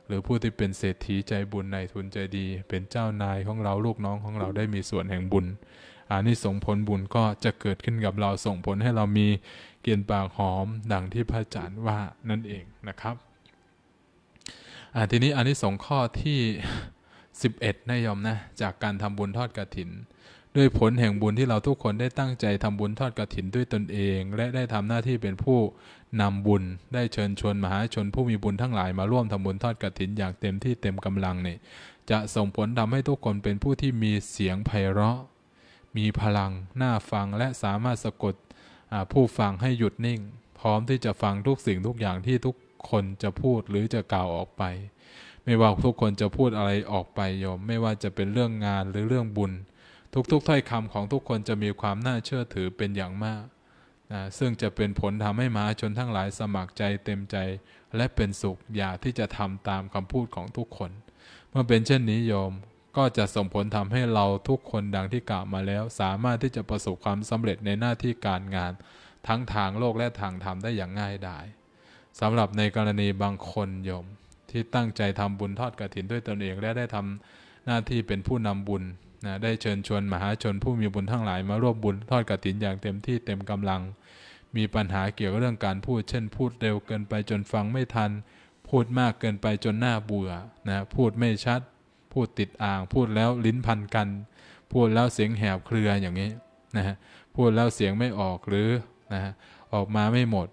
A: หรือผู้ที่เป็นเศรษฐีใจบุญในทุนใจดี เป็นเจ้านายของเราลูกน้องของเราได้มีส่วนแห่งบุญ อันนี้ส่งผลบุญก็จะเกิดขึ้นกับเราส่งผลให้เรามีกลิ่นปากหอมดังที่พระอาจารย์ว่านั่นเองนะครับทีนี้อันนี้สองข้อที่ 11นะยอมนะจากการทำบุญทอดกระถิน ด้วยผลแห่งบุญที่เราทุกคนได้ตั้งใจทำบุญทอดกระถินด้วยตนเอง และได้ทำหน้าที่เป็นผู้นำบุญได้เชิญชวนมหาชนผู้มีบุญทั้งหลายมาร่วมทำบุญทอดกระถิน อย่างเต็มที่เต็มกำลังเนี่ยจะส่งผลทำให้ทุกคนเป็นผู้ที่มีเสียงไพเราะ มีพลังน่าฟังและสามารถสะกดผู้ฟังให้หยุดนิ่งพร้อมที่จะฟังทุกสิ่งทุกอย่างที่ทุกคนจะพูดหรือจะกล่าวออกไป ไม่ว่าทุกคนจะพูดอะไรออกไปโยม ไม่ว่าจะเป็นเรื่องงานหรือเรื่องบุญ ทุกๆถ้อยคำของทุกคนจะมีความน่าเชื่อถือเป็นอย่างมากนะซึ่งจะเป็นผลทำให้มหาชนทั้งหลายสมัครใจเต็มใจ และเป็นสุขอย่าที่จะทำตามคำพูดของทุกคน เมื่อเป็นเช่นนี้โยมก็จะส่งผลทำให้เราทุกคนดังที่กล่าวมาแล้ว สามารถที่จะประสบความสำเร็จในหน้าที่การงาน ทั้งทางโลกและทางธรรมได้อย่างง่ายดายสำหรับในกรณีบางคนโยม ที่ตั้งใจทำบุญทอดกรถินด้วยตนเอง และได้ทำหน้าที่เป็นผู้นำบุญนะได้เชิญชวนมหาชนผู้มีบุญทั้งหลายมาร่วมบุญทอดกรถินอย่างเต็มที่เต็มกำลัง มีปัญหาเกี่ยวกับเรื่องการพูด เช่น พูดเร็วเกินไปจนฟังไม่ทัน พูดมากเกินไปจนหน้าเบื่อนะพูดไม่ชัดพูดติดอ่างพูดแล้วลิ้นพันกันพูดแล้วเสียงแหบเครืออย่างนี้นะฮะพูดแล้วเสียงไม่ออกหรือนะฮะออกมาไม่หมด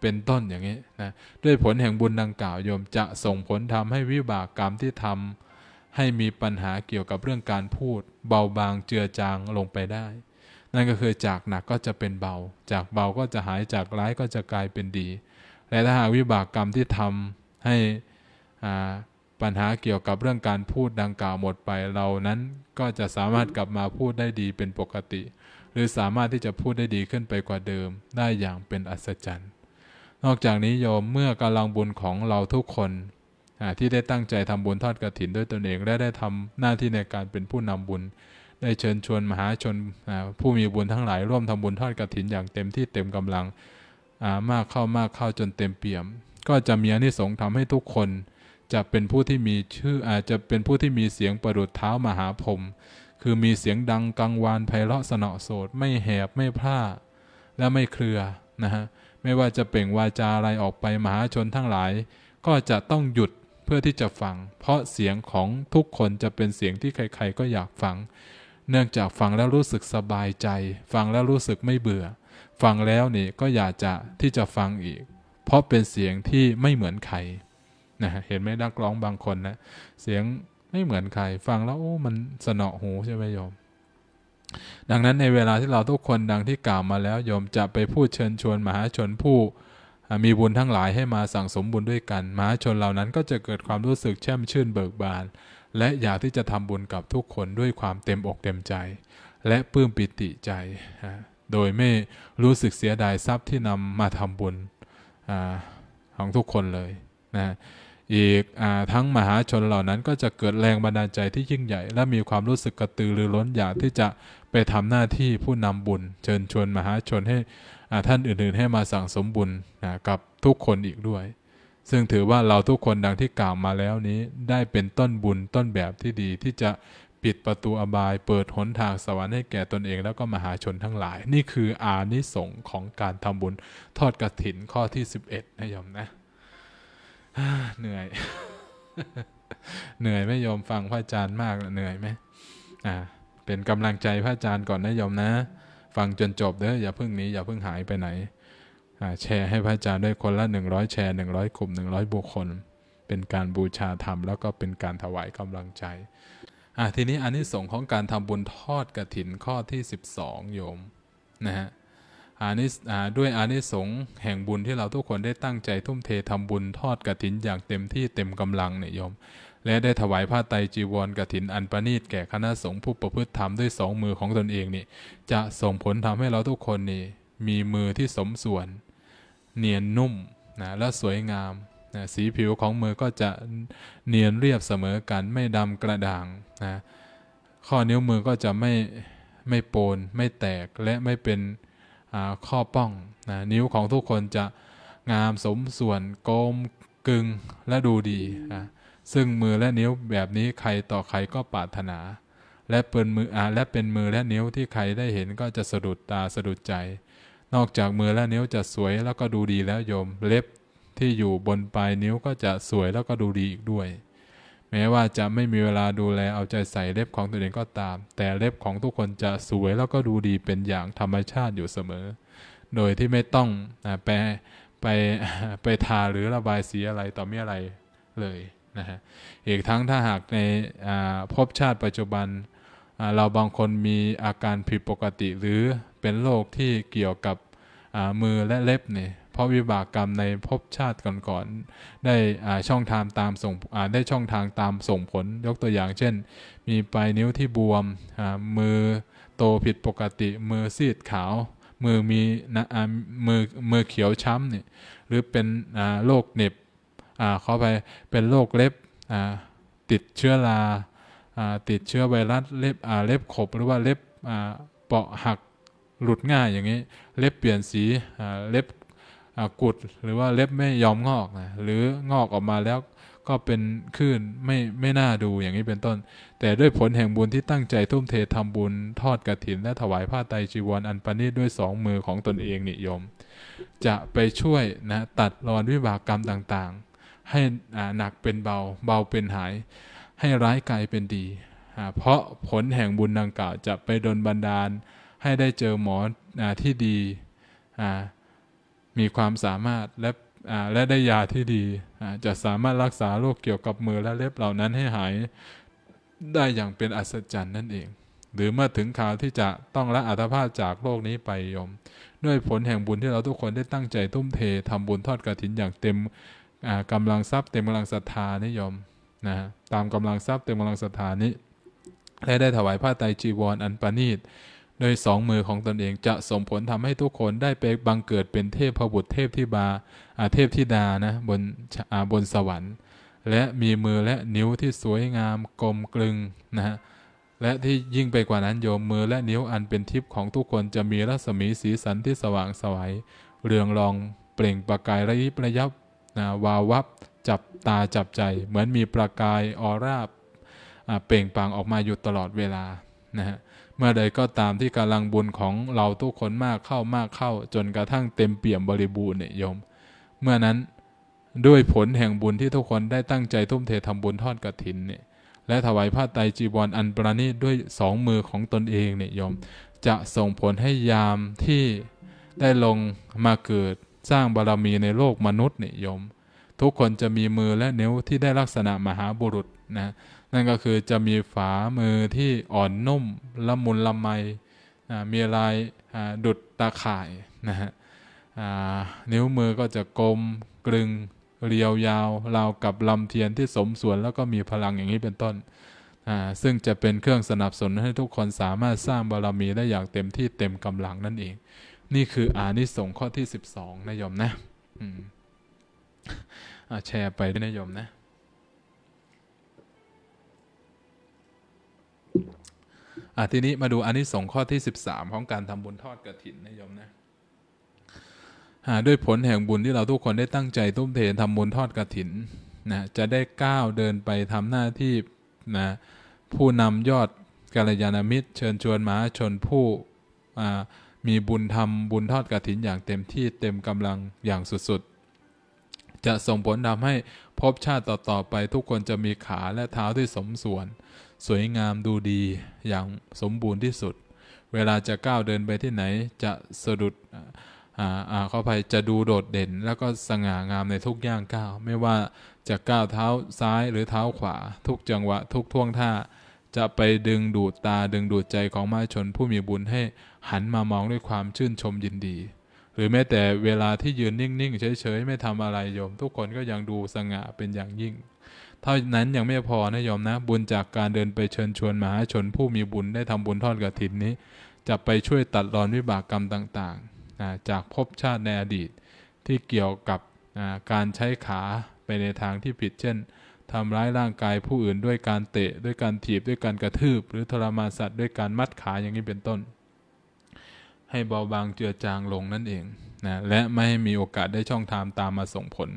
A: เป็นต้นอย่างนี้นะด้วยผลแห่งบุญดังกล่าวโยมจะส่งผลทำให้วิบากกรรมที่ทำ ให้มีปัญหาเกี่ยวกับเรื่องการพูดเบาบางเจือจางลงไปได้ นั่นก็คือจากหนักก็จะเป็นเบา จากเบาก็จะหายจากร้ายก็จะกลายเป็นดี และถ้าหากวิบากกรรมที่ทำให้อ่าปัญหาเกี่ยวกับเรื่องการพูดดังกล่าวหมดไปเรานั้นก็จะสามารถกลับมาพูดได้ดีเป็นปกติ หรือสามารถที่จะพูดได้ดีขึ้นไปกว่าเดิม ได้อย่างเป็นอัศจรรย์ นอกจากนี้โยมเมื่อกำลังบุญของเราทุกคนที่ได้ตั้งใจทำบุญทอดกรถินด้วยตนเองและได้ทำหน้าที่ในการเป็นผู้นำบุญได้เชิญชวนมหาชนผู้มีบุญทั้งหลายร่วมทำบุญทอดกรถินอย่างเต็มที่เต็มกำลังมากเข้ามากเข้าจนเต็มเปี่ยม ก็จะมีอนิสงส์ทำให้ทุกคนจะเป็นผู้ที่มีชื่ออาจจะเป็นผู้ที่มีเสียงประดุดเท้ามหาพรมคือมีเสียงดังกังวานไพเราะสนอโสดไม่แหบไม่พร่าและไม่เครือนะฮะไม่ว่าจะเปล่งวาจาอะไรออกไปมหาชนทั้งหลาย ก็จะต้องหยุดเพื่อที่จะฟัง เพราะเสียงของทุกคนจะเป็นเสียงที่ใครๆก็อยากฟัง เนื่องจากฟังแล้วรู้สึกสบายใจ ฟังแล้วรู้สึกไม่เบื่อ ฟังแล้วนี่ก็อยากจะที่จะฟังอีก เพราะเป็นเสียงที่ไม่เหมือนใครนะเห็นไหมนักร้องบางคนนะ เสียงไม่เหมือนใคร ฟังแล้ว โอ้มันสนอหูใช่ไหมโยม ดังนั้นในเวลาที่เราทุกคนดังที่กล่าวมาแล้วโยมจะไปพูดเชิญชวนมหาชนผู้มีบุญทั้งหลายให้มาสั่งสมบุญด้วยกัน มหาชนเหล่านั้นก็จะเกิดความรู้สึกแช่มชื่นเบิกบาน และอยากที่จะทำบุญกับทุกคนด้วยความเต็มอกเต็มใจ และปลื้มปิติใจโดยไม่รู้สึกเสียดายทรัพย์ที่นำมาทำบุญของทุกคนเลยนะอีกอทั้งมหาชนเหล่านั้น ก็จะเกิดแรงบันดาลใจที่ยิ่งใหญ่ และมีความรู้สึกกระตือรือร้นอยากที่จะไปทำหน้าที่ผู้นำบุญ เชิญชวนมหาชนให้ท่านอื่นๆ ให้มาสั่งสมบุญกับทุกคนอีกด้วย ซึ่งถือว่าเราทุกคนดังที่กล่าวมาแล้วนี้ ได้เป็นต้นบุญต้นแบบที่ดีที่จะปิดประตูอบาย เปิดหนทางสวรรค์ให้แก่ตนเองแล้วก็มหาชนทั้งหลาย นี่คืออานิสงส์ของการทำบุญทอดกระถินข้อที่ 11นะโยมนะเหนื่อย เหนื่อยไม่ยอมฟังพระอาจารย์มากเหนื่อยไหมอ่า เป็นกำลังใจ พระอาจารย์ก่อนนะยอมนะฟังจนจบเด้ออย่าเพิ่งนี้อย่าเพิ่งหายไปไหน อ่า แชร์ให้พระอาจารย์ด้วยคนละหนึ่งร้อยแชร์หนึ่งร้อยกลุ่มหนึ่งร้อยบุคคล เป็นการบูชาธรรม แล้วก็เป็นการถวายกำลังใจอ่าทีนี้อันนี้ส่งของการทำบุญทอดกระถินข้อที่สิบสองโยมนะฮะอานิสด้วยอานิสงส์แห่งบุญที่เราทุกคนได้ตั้งใจทุ่มเททำบุญทอดกระถินอย่างเต็มที่เต็มกำลังเนี่ยโยม และได้ถวายผ้าไตรจีวรกระถินอันประณีตแก่คณะสงฆ์ผู้ประพฤติธรรมด้วยสองมือของตนเองนี่ จะส่งผลทำให้เราทุกคนนี่ มีมือที่สมส่วน เนียนนุ่มนะและสวยงามนะสีผิวของมือก็จะเนียนเรียบเสมอกันไม่ดำกระด่างนะข้อนิ้วมือก็จะไม่ไม่โปนไม่แตกและไม่เป็นข้อป้องนะนิ้วของทุกคนจะงามสมส่วนโกมกึงและดูดีนะซึ่งมือและนิ้วแบบนี้ใครต่อใครก็ปรารถนา และเป็นมืออและเป็นมือและนิ้วที่ใครได้เห็นก็จะสะดุดตาสะดุดใจ นอกจากมือและนิ้วจะสวยแล้วก็ดูดีแล้วยม เล็บที่อยู่บนปลายนิ้วก็จะสวยแล้วก็ดูดีอีกด้วยแม้ว่าจะไม่มีเวลาดูแล เอาใจใส่เล็บของตัวเองก็ตาม แต่เล็บของทุกคนจะสวยแล้วก็ดูดีเป็นอย่างธรรมชาติอยู่เสมอ โดยที่ไม่ต้องไปไปไปทาหรือระบายสีอะไรต่อมีอะไรเลยนะฮะอีกทั้งถ้าหากในภพชาติปัจจุบันเราบางคนมีอาการผิดปกติ หรือเป็นโรคที่เกี่ยวกับมือและเล็บเนี่ยพราะวิบากกรรมในภพชาติก่อนๆได้ช่องทางตามส่งได้ช่องทางตามส่งผลยกตัวอย่างเช่น มีปลายนิ้วที่บวมมือโตผิดปกติ มือซีดขาว มือมีนะมือมือเขียวช้ำเนี่ยหรือเป็นโรคเน็บเข้าไปเป็นโรคเล็บติดเชื้อราติดเชื้อไวรัสเล็บเล็บขบหรือว่าเล็บเปาะหักหลุดง่ายอย่างนี้ เล็บเปลี่ยนสีเล็บกุดหรือว่าเล็บไม่ยอมงอกนะหรืองอกออกมาแล้วก็เป็นขึ้นไม่ไม่น่าดูอย่างนี้เป็นต้น แต่ด้วยผลแห่งบุญที่ตั้งใจทุ่มเททำบุญทอดกรถิน และถวายผ้าไตรจีวรอันประณีตด้วยสองมือของตนเองนิยม จะไปช่วยนะ ตัดรอนวิบากกรรมต่างๆ ให้หนักเป็นเบา เบาเป็นหาย ให้ร้ายกายเป็นดีเพราะผลแห่งบุญดังกล่าวจะไปดลบันดาล ให้ได้เจอหมอที่ดี อมีความสามารถและและได้ยาที่ดีจะสามารถรักษาโรคเกี่ยวกับมือและเล็บเหล่านั้นให้หายได้อย่างเป็นอัศจรรย์นั่นเอง หรือเมื่อถึงข่าวที่จะต้องละอัตภาพจากโลกนี้ไปยม ด้วยผลแห่งบุญที่เราทุกคนได้ตั้งใจทุ่มเททำบุญทอดกรถินอย่างเต็มกำลังทรัพย์เต็มกำลังศรัทธานิยมนะตามกำลังทรัพย์เต็มกำลังศรัทธานี้และได้ถวายผ้าไตรจีวรออันประณีตโดยสองมือของตนเองจะส่งผลทำให้ทุกคนได้ไปบังเกิดเป็นเทพพบุตรเทพธิบาเทพธิดา นะ บนบนสวรรค์ และมีมือและนิ้วที่สวยงามกลมกลึงนะฮะและที่ยิ่งไปกว่านั้นโยมมือและนิ้วอันเป็นทิพย์ของทุกคนจะมีรัศมีสีสันที่สว่างสวยัยเรืองรองเปล่งประกายระยิบระยับนะวาววับจับตาจับใจ เหมือนมีประกายออร่าเปล่งปังออกมาอยู่ตลอดเวลานะฮะเมื่อใดก็ตามที่กำลังบุญของเราทุกคนมากเข้ามากเข้าจนกระทั่งเต็มเปี่ยมบริบูรณ์เนี่ยโยม เมื่อนั้นด้วยผลแห่งบุญที่ทุกคนได้ตั้งใจทุ่มเททำบุญทอดกรถินเนี่ยและถวายผ้าไตจีวรออันประณีตด้วยสองมือของตนเองเนี่ยโยม จะส่งผลให้ยามที่ได้ลงมาเกิดสร้างบารรมีในโลกมนุษย์เนี่ยโยม ทุกคนจะมีมือและนิ้วที่ได้ลักษณะมหาบุรุษนะนั่นก็คือจะมีฝามือที่อ่อนนุ่ม ละมุนละไมมีลายดุดตา ข่ายนะฮะนิ้วมือก็จะกลมกลึงเรียวยาวราวกับลำเทียนที่สม ส่วน แล้วก็มีพลังอย่างนี้เป็นต้นซึ่งจะเป็นเครื่องสนับสนุนให้ทุกคนสามารถสร้างบารรมีได้ อย่างเต็มที่เต็มกำลังนั่นเอง นี่คืออานิสงส์ข้อที่12นะยมนะแชร์ไปด้วยนะยมนะอ่ะทีนี้มาดูอันนี้สงข้อที่ 13 ของการทำบุญทอดกระถินนะโยมนะหาด้วยผลแห่งบุญที่เราทุกคนได้ตั้งใจตุ้มเททำบุญทอดกระถินนะ จะได้ก้าวเดินไปทำหน้าที่นะผู้นำยอดกัลยาณมิตร เชิญชวนมาชนผู้มีบุญทำบุญทอดกระถินอย่างเต็มที่เต็มกำลังอย่างสุดๆ จะส่งผลทำให้ภพชาติต่อๆไปทุกคนจะมีขาและเท้าที่สมส่วนสวยงามดูดีอย่างสมบูรณ์ที่สุด เวลาจะก้าวเดินไปที่ไหนจะสะดุดเข้าไปจะดูโดดเด่นแล้วก็สง่างามในทุกย่างก้าว ไม่ว่าจะก้าวเท้าซ้ายหรือเท้าขวา ทุกจังหวะ ทุกท่วงท่า จะไปดึงดูดตาดึงดูดใจของมาชนผู้มีบุญให้หันมามองด้วยความชื่นชมยินดี หรือแม้แต่เวลาที่ยืนนิ่งๆเฉยๆไม่ทำอะไรโยม ทุกคนก็ยังดูสง่าเป็นอย่างยิ่งเท่านั้นยังไม่พอนะโยมนะบุญจากการเดินไปเชิญชวนมหาชนผู้มีบุญได้ทำบุญทอดกระถินนี้ จะไปช่วยตัดรอนวิบากกรรมต่างๆ จากภพชาติ ในอดีต ที่เกี่ยวกับการใช้ขาไปในทางที่ผิดเช่นทำร้ายร่างกายผู้อื่นด้วยการเตะด้วยการถีบด้วยการกระทืบ หรือทรมานสัตว์ด้วยการมัดขาอย่างนี้เป็นต้น ให้เบาบางเจือจางลงนั่นเองนะและไม่ให้มีโอกาสได้ช่องทางตามมาส่งผล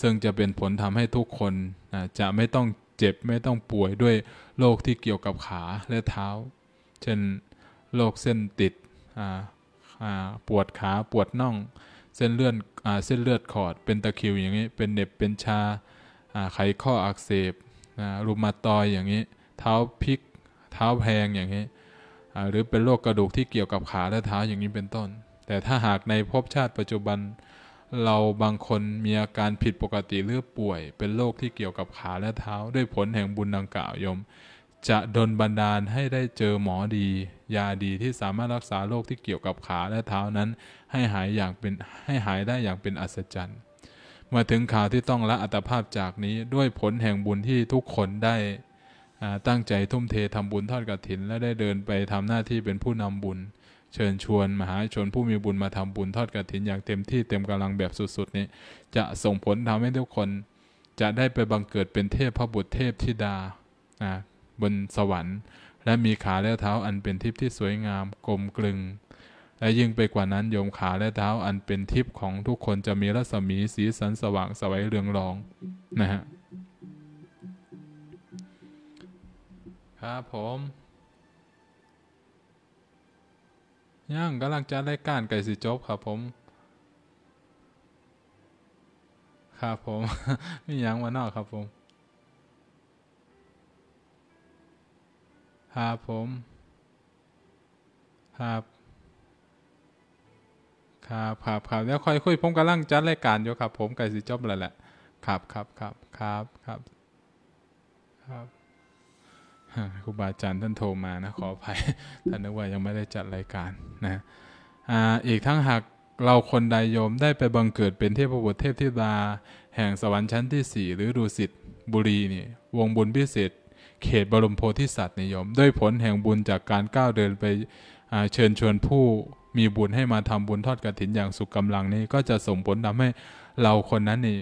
A: ซึ่งจะเป็นผลทำให้ทุกคนนะจะไม่ต้องเจ็บไม่ต้องป่วยด้วยโรคที่เกี่ยวกับขาและเท้า เช่นโรคเส้นติดปวดขาปวดน่อง เส้นเลือดเส้นเลือดขอดเป็นตะคิวอย่างนี้เป็นเน็บเป็นชาไขข้ออักเสบรูมาตอยอย่างนี้ เท้าพิก เท้าแพงอย่างนี้ หรือเป็นโรคกระดูกที่เกี่ยวกับขาและเท้าอย่างนี้เป็นต้น แต่ถ้าหากในภพชาติปัจจุบันเราบางคนมีอาการผิดปกติหรือป่วย เป็นโรคที่เกี่ยวกับขาและเท้า ด้วยผลแห่งบุญดังกล่าวยม จะดนบันดาลให้ได้เจอหมอดี ยาดีที่สามารถรักษาโรคที่เกี่ยวกับขาและเท้านั้น ให้หายอย่างเป็นให้หายได้อย่างเป็น อัศจรรย์มาถึงข่าวที่ต้องละอัตภาพจากนี้ด้วยผลแห่งบุญที่ทุกคนได้ ตั้งใจทุ่มเททำบุญทอดกรถินและได้เดินไปทำหน้าที่เป็นผู้นำบุญเชิญชวนมหาชนผู้มีบุญมาทำบุญทอดกรถินอย่างเต็มที่เต็มกำลังแบบสุด ๆ นี้ จะส่งผลทำให้ทุกคน จะได้ไปบังเกิดเป็นเทพพระบุตรเทพธิดาบนสวรรค์ และมีขาและเท้าอันเป็นทิพย์ที่สวยงามกลมกลึง และยิ่งไปกว่านั้นโยมขาและเท้าอันเป็นทิพย์ของทุกคนจะมีรัศมีสีสันสว่างสวัยเรืองรองนะฮะครับผมย่างกำลังจะรายการไก่สิจบครับ ผม ครับผมมีอย่างมานอกครับผม ครับผม ครับ ครับ ครับ ครับแล้วค่อยคุยผมกำลังจัดรายการอยู่ครับผมไก่สิจบแล้วแหละครับครับ ครับครับ ครับครับครูบาอาจารย์ท่านโทรมานะขออภัยท่านนึกว่ายังไม่ได้จัดรายการนะอ่าอีกทั้งหากเราคนใดโยมได้ไปบังเกิดเป็นเทพบุตรเทพธิดา แห่งสวรรค์ชั้นที่สี่หรือดุสิตบุรีนี่ วงบุญพิเศษเขตบรมโพธิสัตว์นิยม ด้วยผลแห่งบุญจากการก้าวเดินไปเชิญชวนผู้มีบุญให้มาทำบุญทอดกรถินอย่างสุขกำลังนี้ ก็จะส่งผลทำให้เราคนนั้นนี่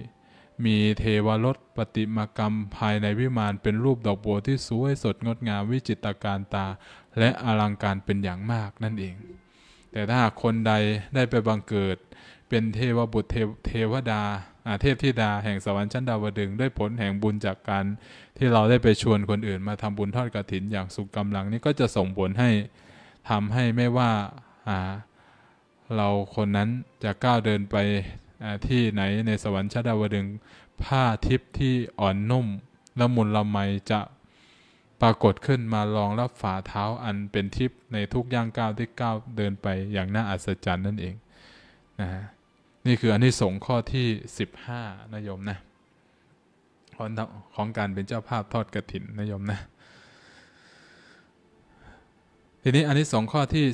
A: มีเทวรสปฏิมากรรมภายในวิมานเป็นรูปดอกบัวที่สวยสดงดงามวิจิตรการตาและอลังการเป็นอย่างมากนั่นเอง แต่ถ้าคนใดได้ไปบังเกิด เป็นเทวบุตรเทวดาเทพธิดาแห่งสวรรค์ชั้นดาวดึงด้วยผลแห่งบุญจากการ ที่เราได้ไปชวนคนอื่นมาทำบุญทอดกรถิน อย่างสุกกาลังนี่ก็จะส่งผลให้ ทำให้ไม่ว่าเราคนนั้นจะก้าวเดินไปที่ไหนในสวรรค์ชาดาวดึงผ้าทิพย์ที่อ่อนนุ่มละมุนละไมจะปรากฏขึ้นมารองรับฝ่าเท้าอันเป็นทิพย์ในทุกย่างก้าวที่ก้าวเดินไปอย่างน่าอัศจรรย์นั่นเองนะฮะนี่คืออันที่สงข้อที่ 15นะโยมนะของของการเป็นเจ้าภาพทอดกระถินนะโยมนะ ทีนี้อันที่สองข้อที่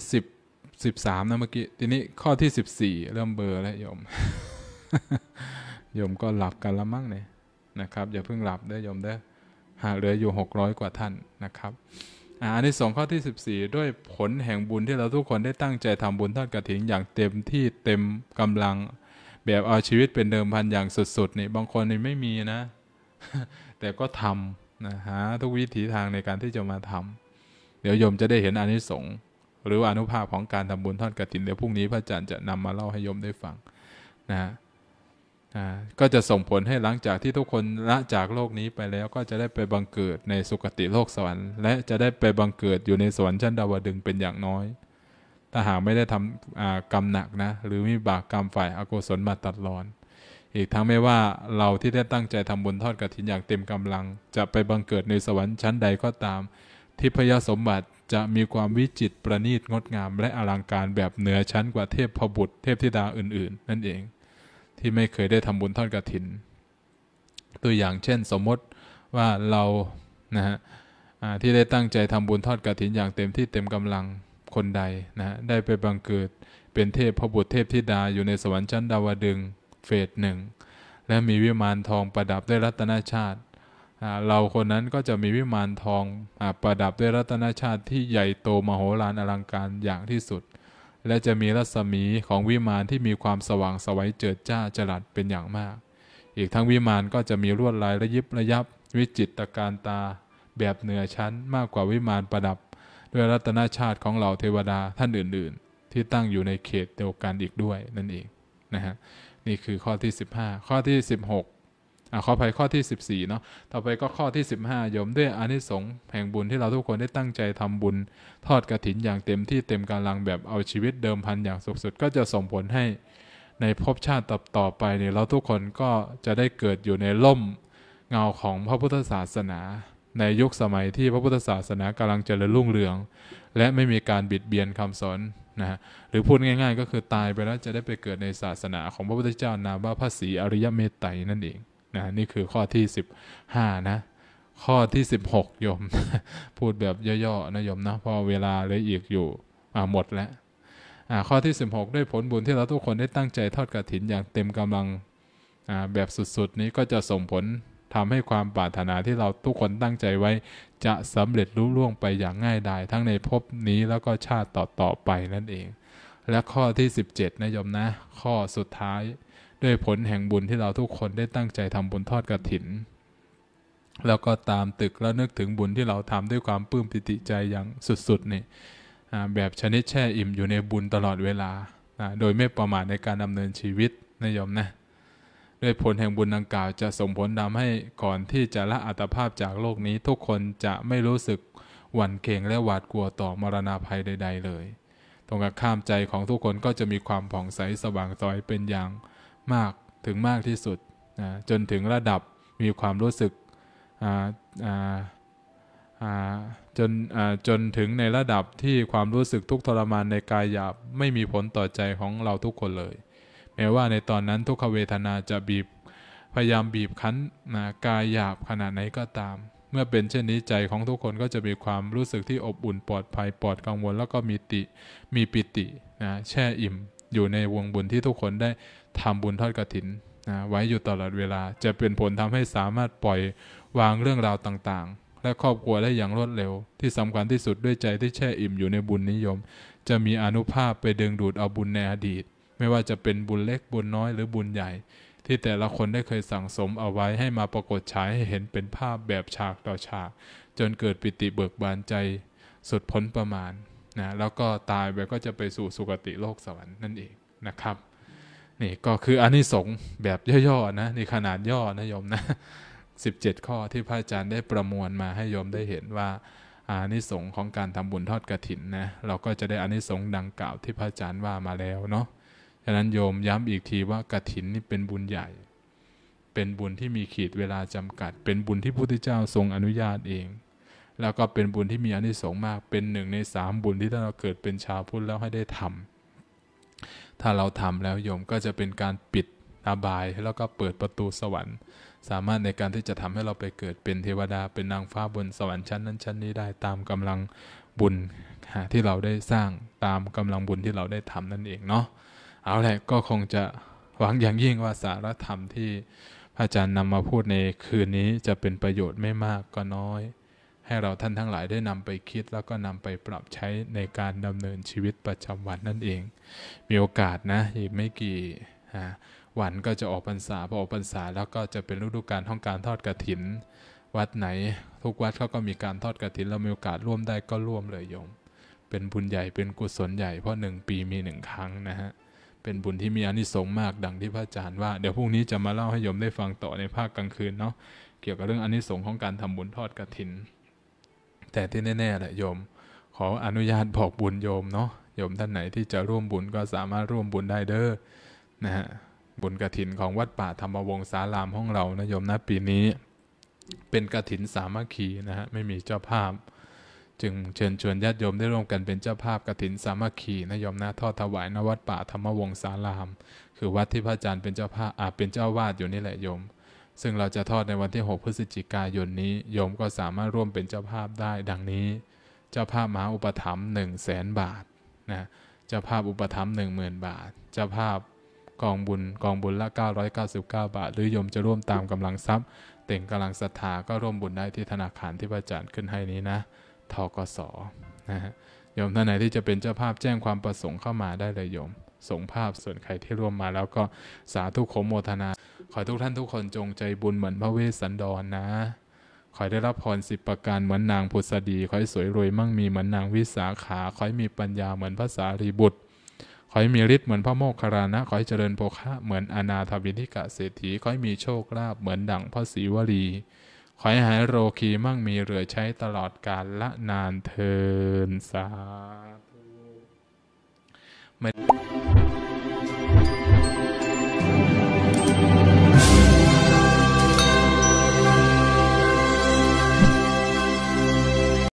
A: 10 13นะเมื่อกี้ ทีนี้ข้อที่ 14 เริ่มเบอร์แล้วโยมโยมก็หลับกันละมั่งเนี่ยนะครับอย่าเพิ่งหลับได้โยมได้ หาเหลืออยู่ 600 กว่าท่านนะครับอันนี้สองข้อที่ 14 ด้วยผลแห่งบุญที่เราทุกคนได้ตั้งใจทำบุญทอดกระถิ่นอย่างเต็มที่เต็มกำลัง แบบเอาชีวิตเป็นเดิมพันอย่างสุด ๆ นี่ บางคนนี่ไม่มีนะ แต่ก็ทำนะฮะ ทุกวิถีทางในการที่จะมาทำ เดี๋ยวโยมจะได้เห็นอนน้สงสหรืออนุภาพของการทำบุญทอดกระถินเดี๋ยวพรุ่งนี้พระอาจารย์จะนำมาเล่าให้โยมได้ฟังนะฮะก็จะส่งผลให้หลังจากที่ทุกคนละจากโลกนี้ไปแล้วก็จะได้ไปบังเกิดในสุคติโลกสวรรค์และจะได้ไปบังเกิดอยู่ในสวรรค์ชั้นดาวดึงเป็นอย่างน้อย ถ้าหากไม่ได้ทำกรรมหนักนะหรือมีบาปกรรมฝ่ายอากุศลมาตัดรอนอีกทั้งไม่ว่าเราที่ได้ตั้งใจทำบุญทอดกฐินอย่างเต็มกำลัง จะไปบังเกิดในสวรรค์ชั้นใดก็ตามทิพยสมบัติจะมีความวิจิตประณีตงดงามและอลังการแบบเหนือชั้นกว่าเทพพบุตร เทพธิดาอื่นๆ นั่นเองที่ไม่เคยได้ทำบุญทอดกระถิน ตัวอย่างเช่นสมมติว่าเรานะฮะที่ได้ตั้งใจทำบุญทอดกระถินอย่างเต็มที่เต็มกำลังคนใดนะได้ไปบังเกิดเป็นเทพพระบุตรเทพธิดาอยู่ในสวรรค์ชั้นดาวดึงเฟสหนึ่งและมีวิมานทองประดับด้วยรัตนชาติเราคนนั้นก็จะมีวิมานทองประดับด้วยรัตนชาติที่ใหญ่โตมโหฬารอลังการอย่างที่สุดและจะมี รัศมีของวิมานที่มีความสว่างสวัยเจิด จ้าจรัดเป็นอย่างมาก อีกทั้งวิมานก็จะมีลวดลายระยิบระยับวิจิตตการตา แบบเหนือชั้นมากกว่าวิมานประดับ ด้วยรัตนชาติของเหล่าเทวดาท่านอื่น ๆ ที่ตั้งอยู่ในเขตเดียวกันอีกด้วยนั่นเองนะฮะนี่คือข้อที่ 15 ข้อที่ 16อขออภัย ข้อที่ 14 เนาะ ต่อไปก็ข้อที่ 15โยมด้วยอนิสงส์แห่งบุญที่เราทุกคนได้ตั้งใจทำบุญทอดกระถินอย่างเต็มที่เต็มกำลังแบบเอาชีวิตเดิมพันอย่างสุดสุดก็จะส่งผลให้ในภพชาติต่อตอไปเนี่ย เราทุกคนก็จะได้เกิดอยู่ในล่มเงาของพระพุทธศาสนา ในยุคสมัยที่พระพุทธศาสนากำลังเจริญรุ่งเรือง และไม่มีการบิดเบียนคำสอนนะฮะหรือพูดง่าย ๆ ก็คือตายไปแล้วจะได้ไปเกิดในศาสนาของพระพุทธเจ้านามว่าพระศรีอริยเมตไตรนั่นเองนะนี่คือข้อที่ 15 นะ ข้อที่ 16โยมพูดแบบย่อๆนะโยมนะพอเวลาเลยอีกอยู่หมดแล้วข้อที่ 16 ด้วยผลบุญที่เราทุกคนได้ตั้งใจทอดกระถินอย่างเต็มกำลังแบบสุดๆ นี้ก็จะส่งผลทำให้ความปรารถนาที่เราทุกคนตั้งใจไว้จะสำเร็จรุ่รืองไปอย่างง่ายดาย ทั้งในภพนี้แล้วก็ชาติต่อๆไปนั่นเองและข้อที่ 17 นะโยมนะ ข้อสุดท้าย ด้วยผลแห่งบุญที่เราทุกคนได้ตั้งใจทำบุญทอดกระถิน แล้วก็ตามตึกแล้วนึกถึงบุญที่เราทำด้วยความปลื้มปิติใจอย่างสุดๆนี่แบบชนิดแช่อิ่มอยู่ ในบุญตลอดเวลาโดยไม่ประมาทในการดำเนินชีวิตนะโยมนะด้วยผลแห่งบุญดังกล่าว จะส่งผลทำให้ก่อนที่จะละอัตภาพจากโลกนี้ ทุกคนจะไม่รู้สึกหวั่นเกรงและหวาดกลัวต่อมรณาภัยใด ๆ เลยตรงกับข้ามใจของทุกคนก็จะมีความผ่องใส สว่างสวยเป็นอย่างมากถึงมากที่สุดนะจนถึงระดับมีความรู้สึกจนจนถึงในระดับที่ความรู้สึกทุกทรมานในกายหยาบไม่มีผลต่อใจของเราทุกคนเลย แม้ว่าในตอนนั้นทุกขเวทนาจะบีบ พยายามบีบคั้นนะกายหยาบขนาดไหนก็ตามเมื่อเป็นเช่นนี้ใจของทุกคนก็จะมีความรู้สึกที่อบอุ่นปลอดภัยปลอดกังวลแล้วก็มีติมีปิตินะแช่อิ่ม อยู่ในวงบุญที่ทุกคนได้ทำบุญทอดกรถินนะไว้อยู่ตลอดเวลาจะเป็นผลทำให้สามารถปล่อยวางเรื่องราวต่างๆ และครอบครัวได้อย่างรวดเร็วที่สำคัญที่สุดด้วยใจที่แช่อิ่มอยู่ในบุญนิยม จะมีอนุภาพไปดึงดูดเอาบุญในอดีต ไม่ว่าจะเป็นบุญเล็กบุญน้อยหรือบุญใหญ่ที่แต่ละคนได้เคยสั่งสมเอาไว้ให้มาปรากฏฉายให้เห็นเป็นภาพแบบฉากต่อฉาก จนเกิดปิติเบิกบานใจสุดพ้นประมาณนะแล้วก็ตายไปก็จะไปสู่สุคติโลกสวรรค์นั่นเองนะครับ นี่ก็คืออนนิสงส์แบบย่อ ๆ นะในขนาดย่อนะโยมนะ 17 ข้อที่พระอาจารย์ได้ประมวลมาให้โยมได้เห็นว่า อานิสงส์ของการทำบุญทอดกระถินนะเราก็จะได้อานิสงส์ดังกล่าวที่พระอาจารย์ว่ามาแล้วเนาะฉะนั้นโยมย้ำอีกทีว่ากระถินนี่ เป็นบุญใหญ่ เป็นบุญที่มีขีดเวลา จำกัด เป็นบุญที่พระพุทธเจ้าทรงอนุญาตเอง แล้วก็เป็นบุญที่มีอนิสงส์มาก เป็นหนึ่งในสามบุญที่ถ้าเราเกิดเป็นชาวพุทธแล้วให้ได้ทำถ้าเราทำแล้วโยมก็จะเป็นการปิดอาบาย แล้วก็เปิดประตูสวรรค์ สามารถในการที่จะทำให้เราไปเกิดเป็นเทวดา เป็นนางฟ้าบนสวรรค์ชั้นนั้นชั้นนี้ได้ตามกำลังบุญที่เราได้สร้าง ตามกำลังบุญที่เราได้ทำนั่นเองเนาะเอาแหละก็คงจะหวังอย่างยิ่งว่าสารธรรมที่พระอาจารย์นำมาพูดในคืนนี้จะเป็นประโยชน์ไม่มากก็น้อย ให้เราท่านทั้งหลายได้นำไปคิดแล้วก็นำไปปรับใช้ในการดำเนินชีวิตประจำวันนั่นเอง มีโอกาสนะอีกไม่กี่วันก็จะออกพรรษาพอออกพรรษาแล้วก็จะเป็นฤดูการท่องการทอดกระถิน วัดไหนทุกวัดเขาก็มีการทอดกระถินเรามีโอกาสร่วมได้ก็ร่วมเลยโยมเป็นบุญใหญ่เป็นกุศลใหญ่ เพราะหนึ่งปีมีหนึ่งครั้งนะฮะเป็นบุญที่มีอานิสงส์มากดังที่พระอาจารย์ว่าเดี๋ยวพรุ่งนี้จะมาเล่าให้โยมได้ฟังต่อในภาคกลางคืนเนาะเกี่ยวกับเรื่องอานิสงส์ของการทำบุญทอดกระถิน แต่ที่แน่ๆแหละโยม ขออนุญาตบอกบุญโยมเนาะโยมท่านไหนที่จะร่วมบุญก็สามารถร่วมบุญได้เด้อนะฮะบุญกระถินของวัดป่าธรรมวงศาลามห้องเรานะโยมนะปีนี้ เป็นกระถินสามัคคีนะฮะไม่มีเจ้าภาพจึงเชิญชวนญาติโยมได้ร่วมกันเป็นเจ้าภาพกฐินสามัคคีนะโยมนะทอดถวายนวัดป่าธรรมวงศาราม คือวัดที่พระอาจารย์ เป็นเจ้าภาพอาเป็นเจ้าวาดอยู่นี่ แหละโยม ซึ่งเราจะทอดในวันที่ 6 พฤศจิกายนนี้ โยมก็สามารถร่วมเป็นเจ้าภาพได้ดังนี้ เจ้าภาพมหาอุปถัมภ์หนึ่งแสนบาทนะ เจ้าภาพอุปถัมภ์หนึ่งหมื่นบาท เจ้าภาพกองบุญกองบุญละ999 บาท หรือโยมจะร่วมตามกำลังทรัพย์เต่งกำลังศรัทธาก็ร่วมบุญได้ที่ธนาคารที่พระอาจารย์ขึ้นให้นี้นะทกศนะฮะโยมท่านไหนที่จะเป็นเจ้า ภาพแจ้งความประสงค์เข้ามาได้เลยโยม ส่งภาพ ส่วนใครที่ร่วมมาแล้วก็สาธุขมโมทนา ขอ ทุกท่านทุกคนจงใจบุญเหมือนพระเวสสันดรนนะขอได้รับพรสิบประการเหมือนนางพุทธดี ขอให้สวยรวยมั่งมีเหมือนนางวิสาขา ขอให้มีปัญญาเหมือนพระสารีบุตร ขอให้มีฤทธิ์เหมือนพระโมคคารานะ ขอให้เจริญโภคะเหมือนอนาถวินิกะเศรษฐีขอให้มีโชคลาภเหมือนดังพระศรีวลีขอให้หายโรคีมั่งมีเหลือใช้ตลอดกาลละนานเทินสาธุ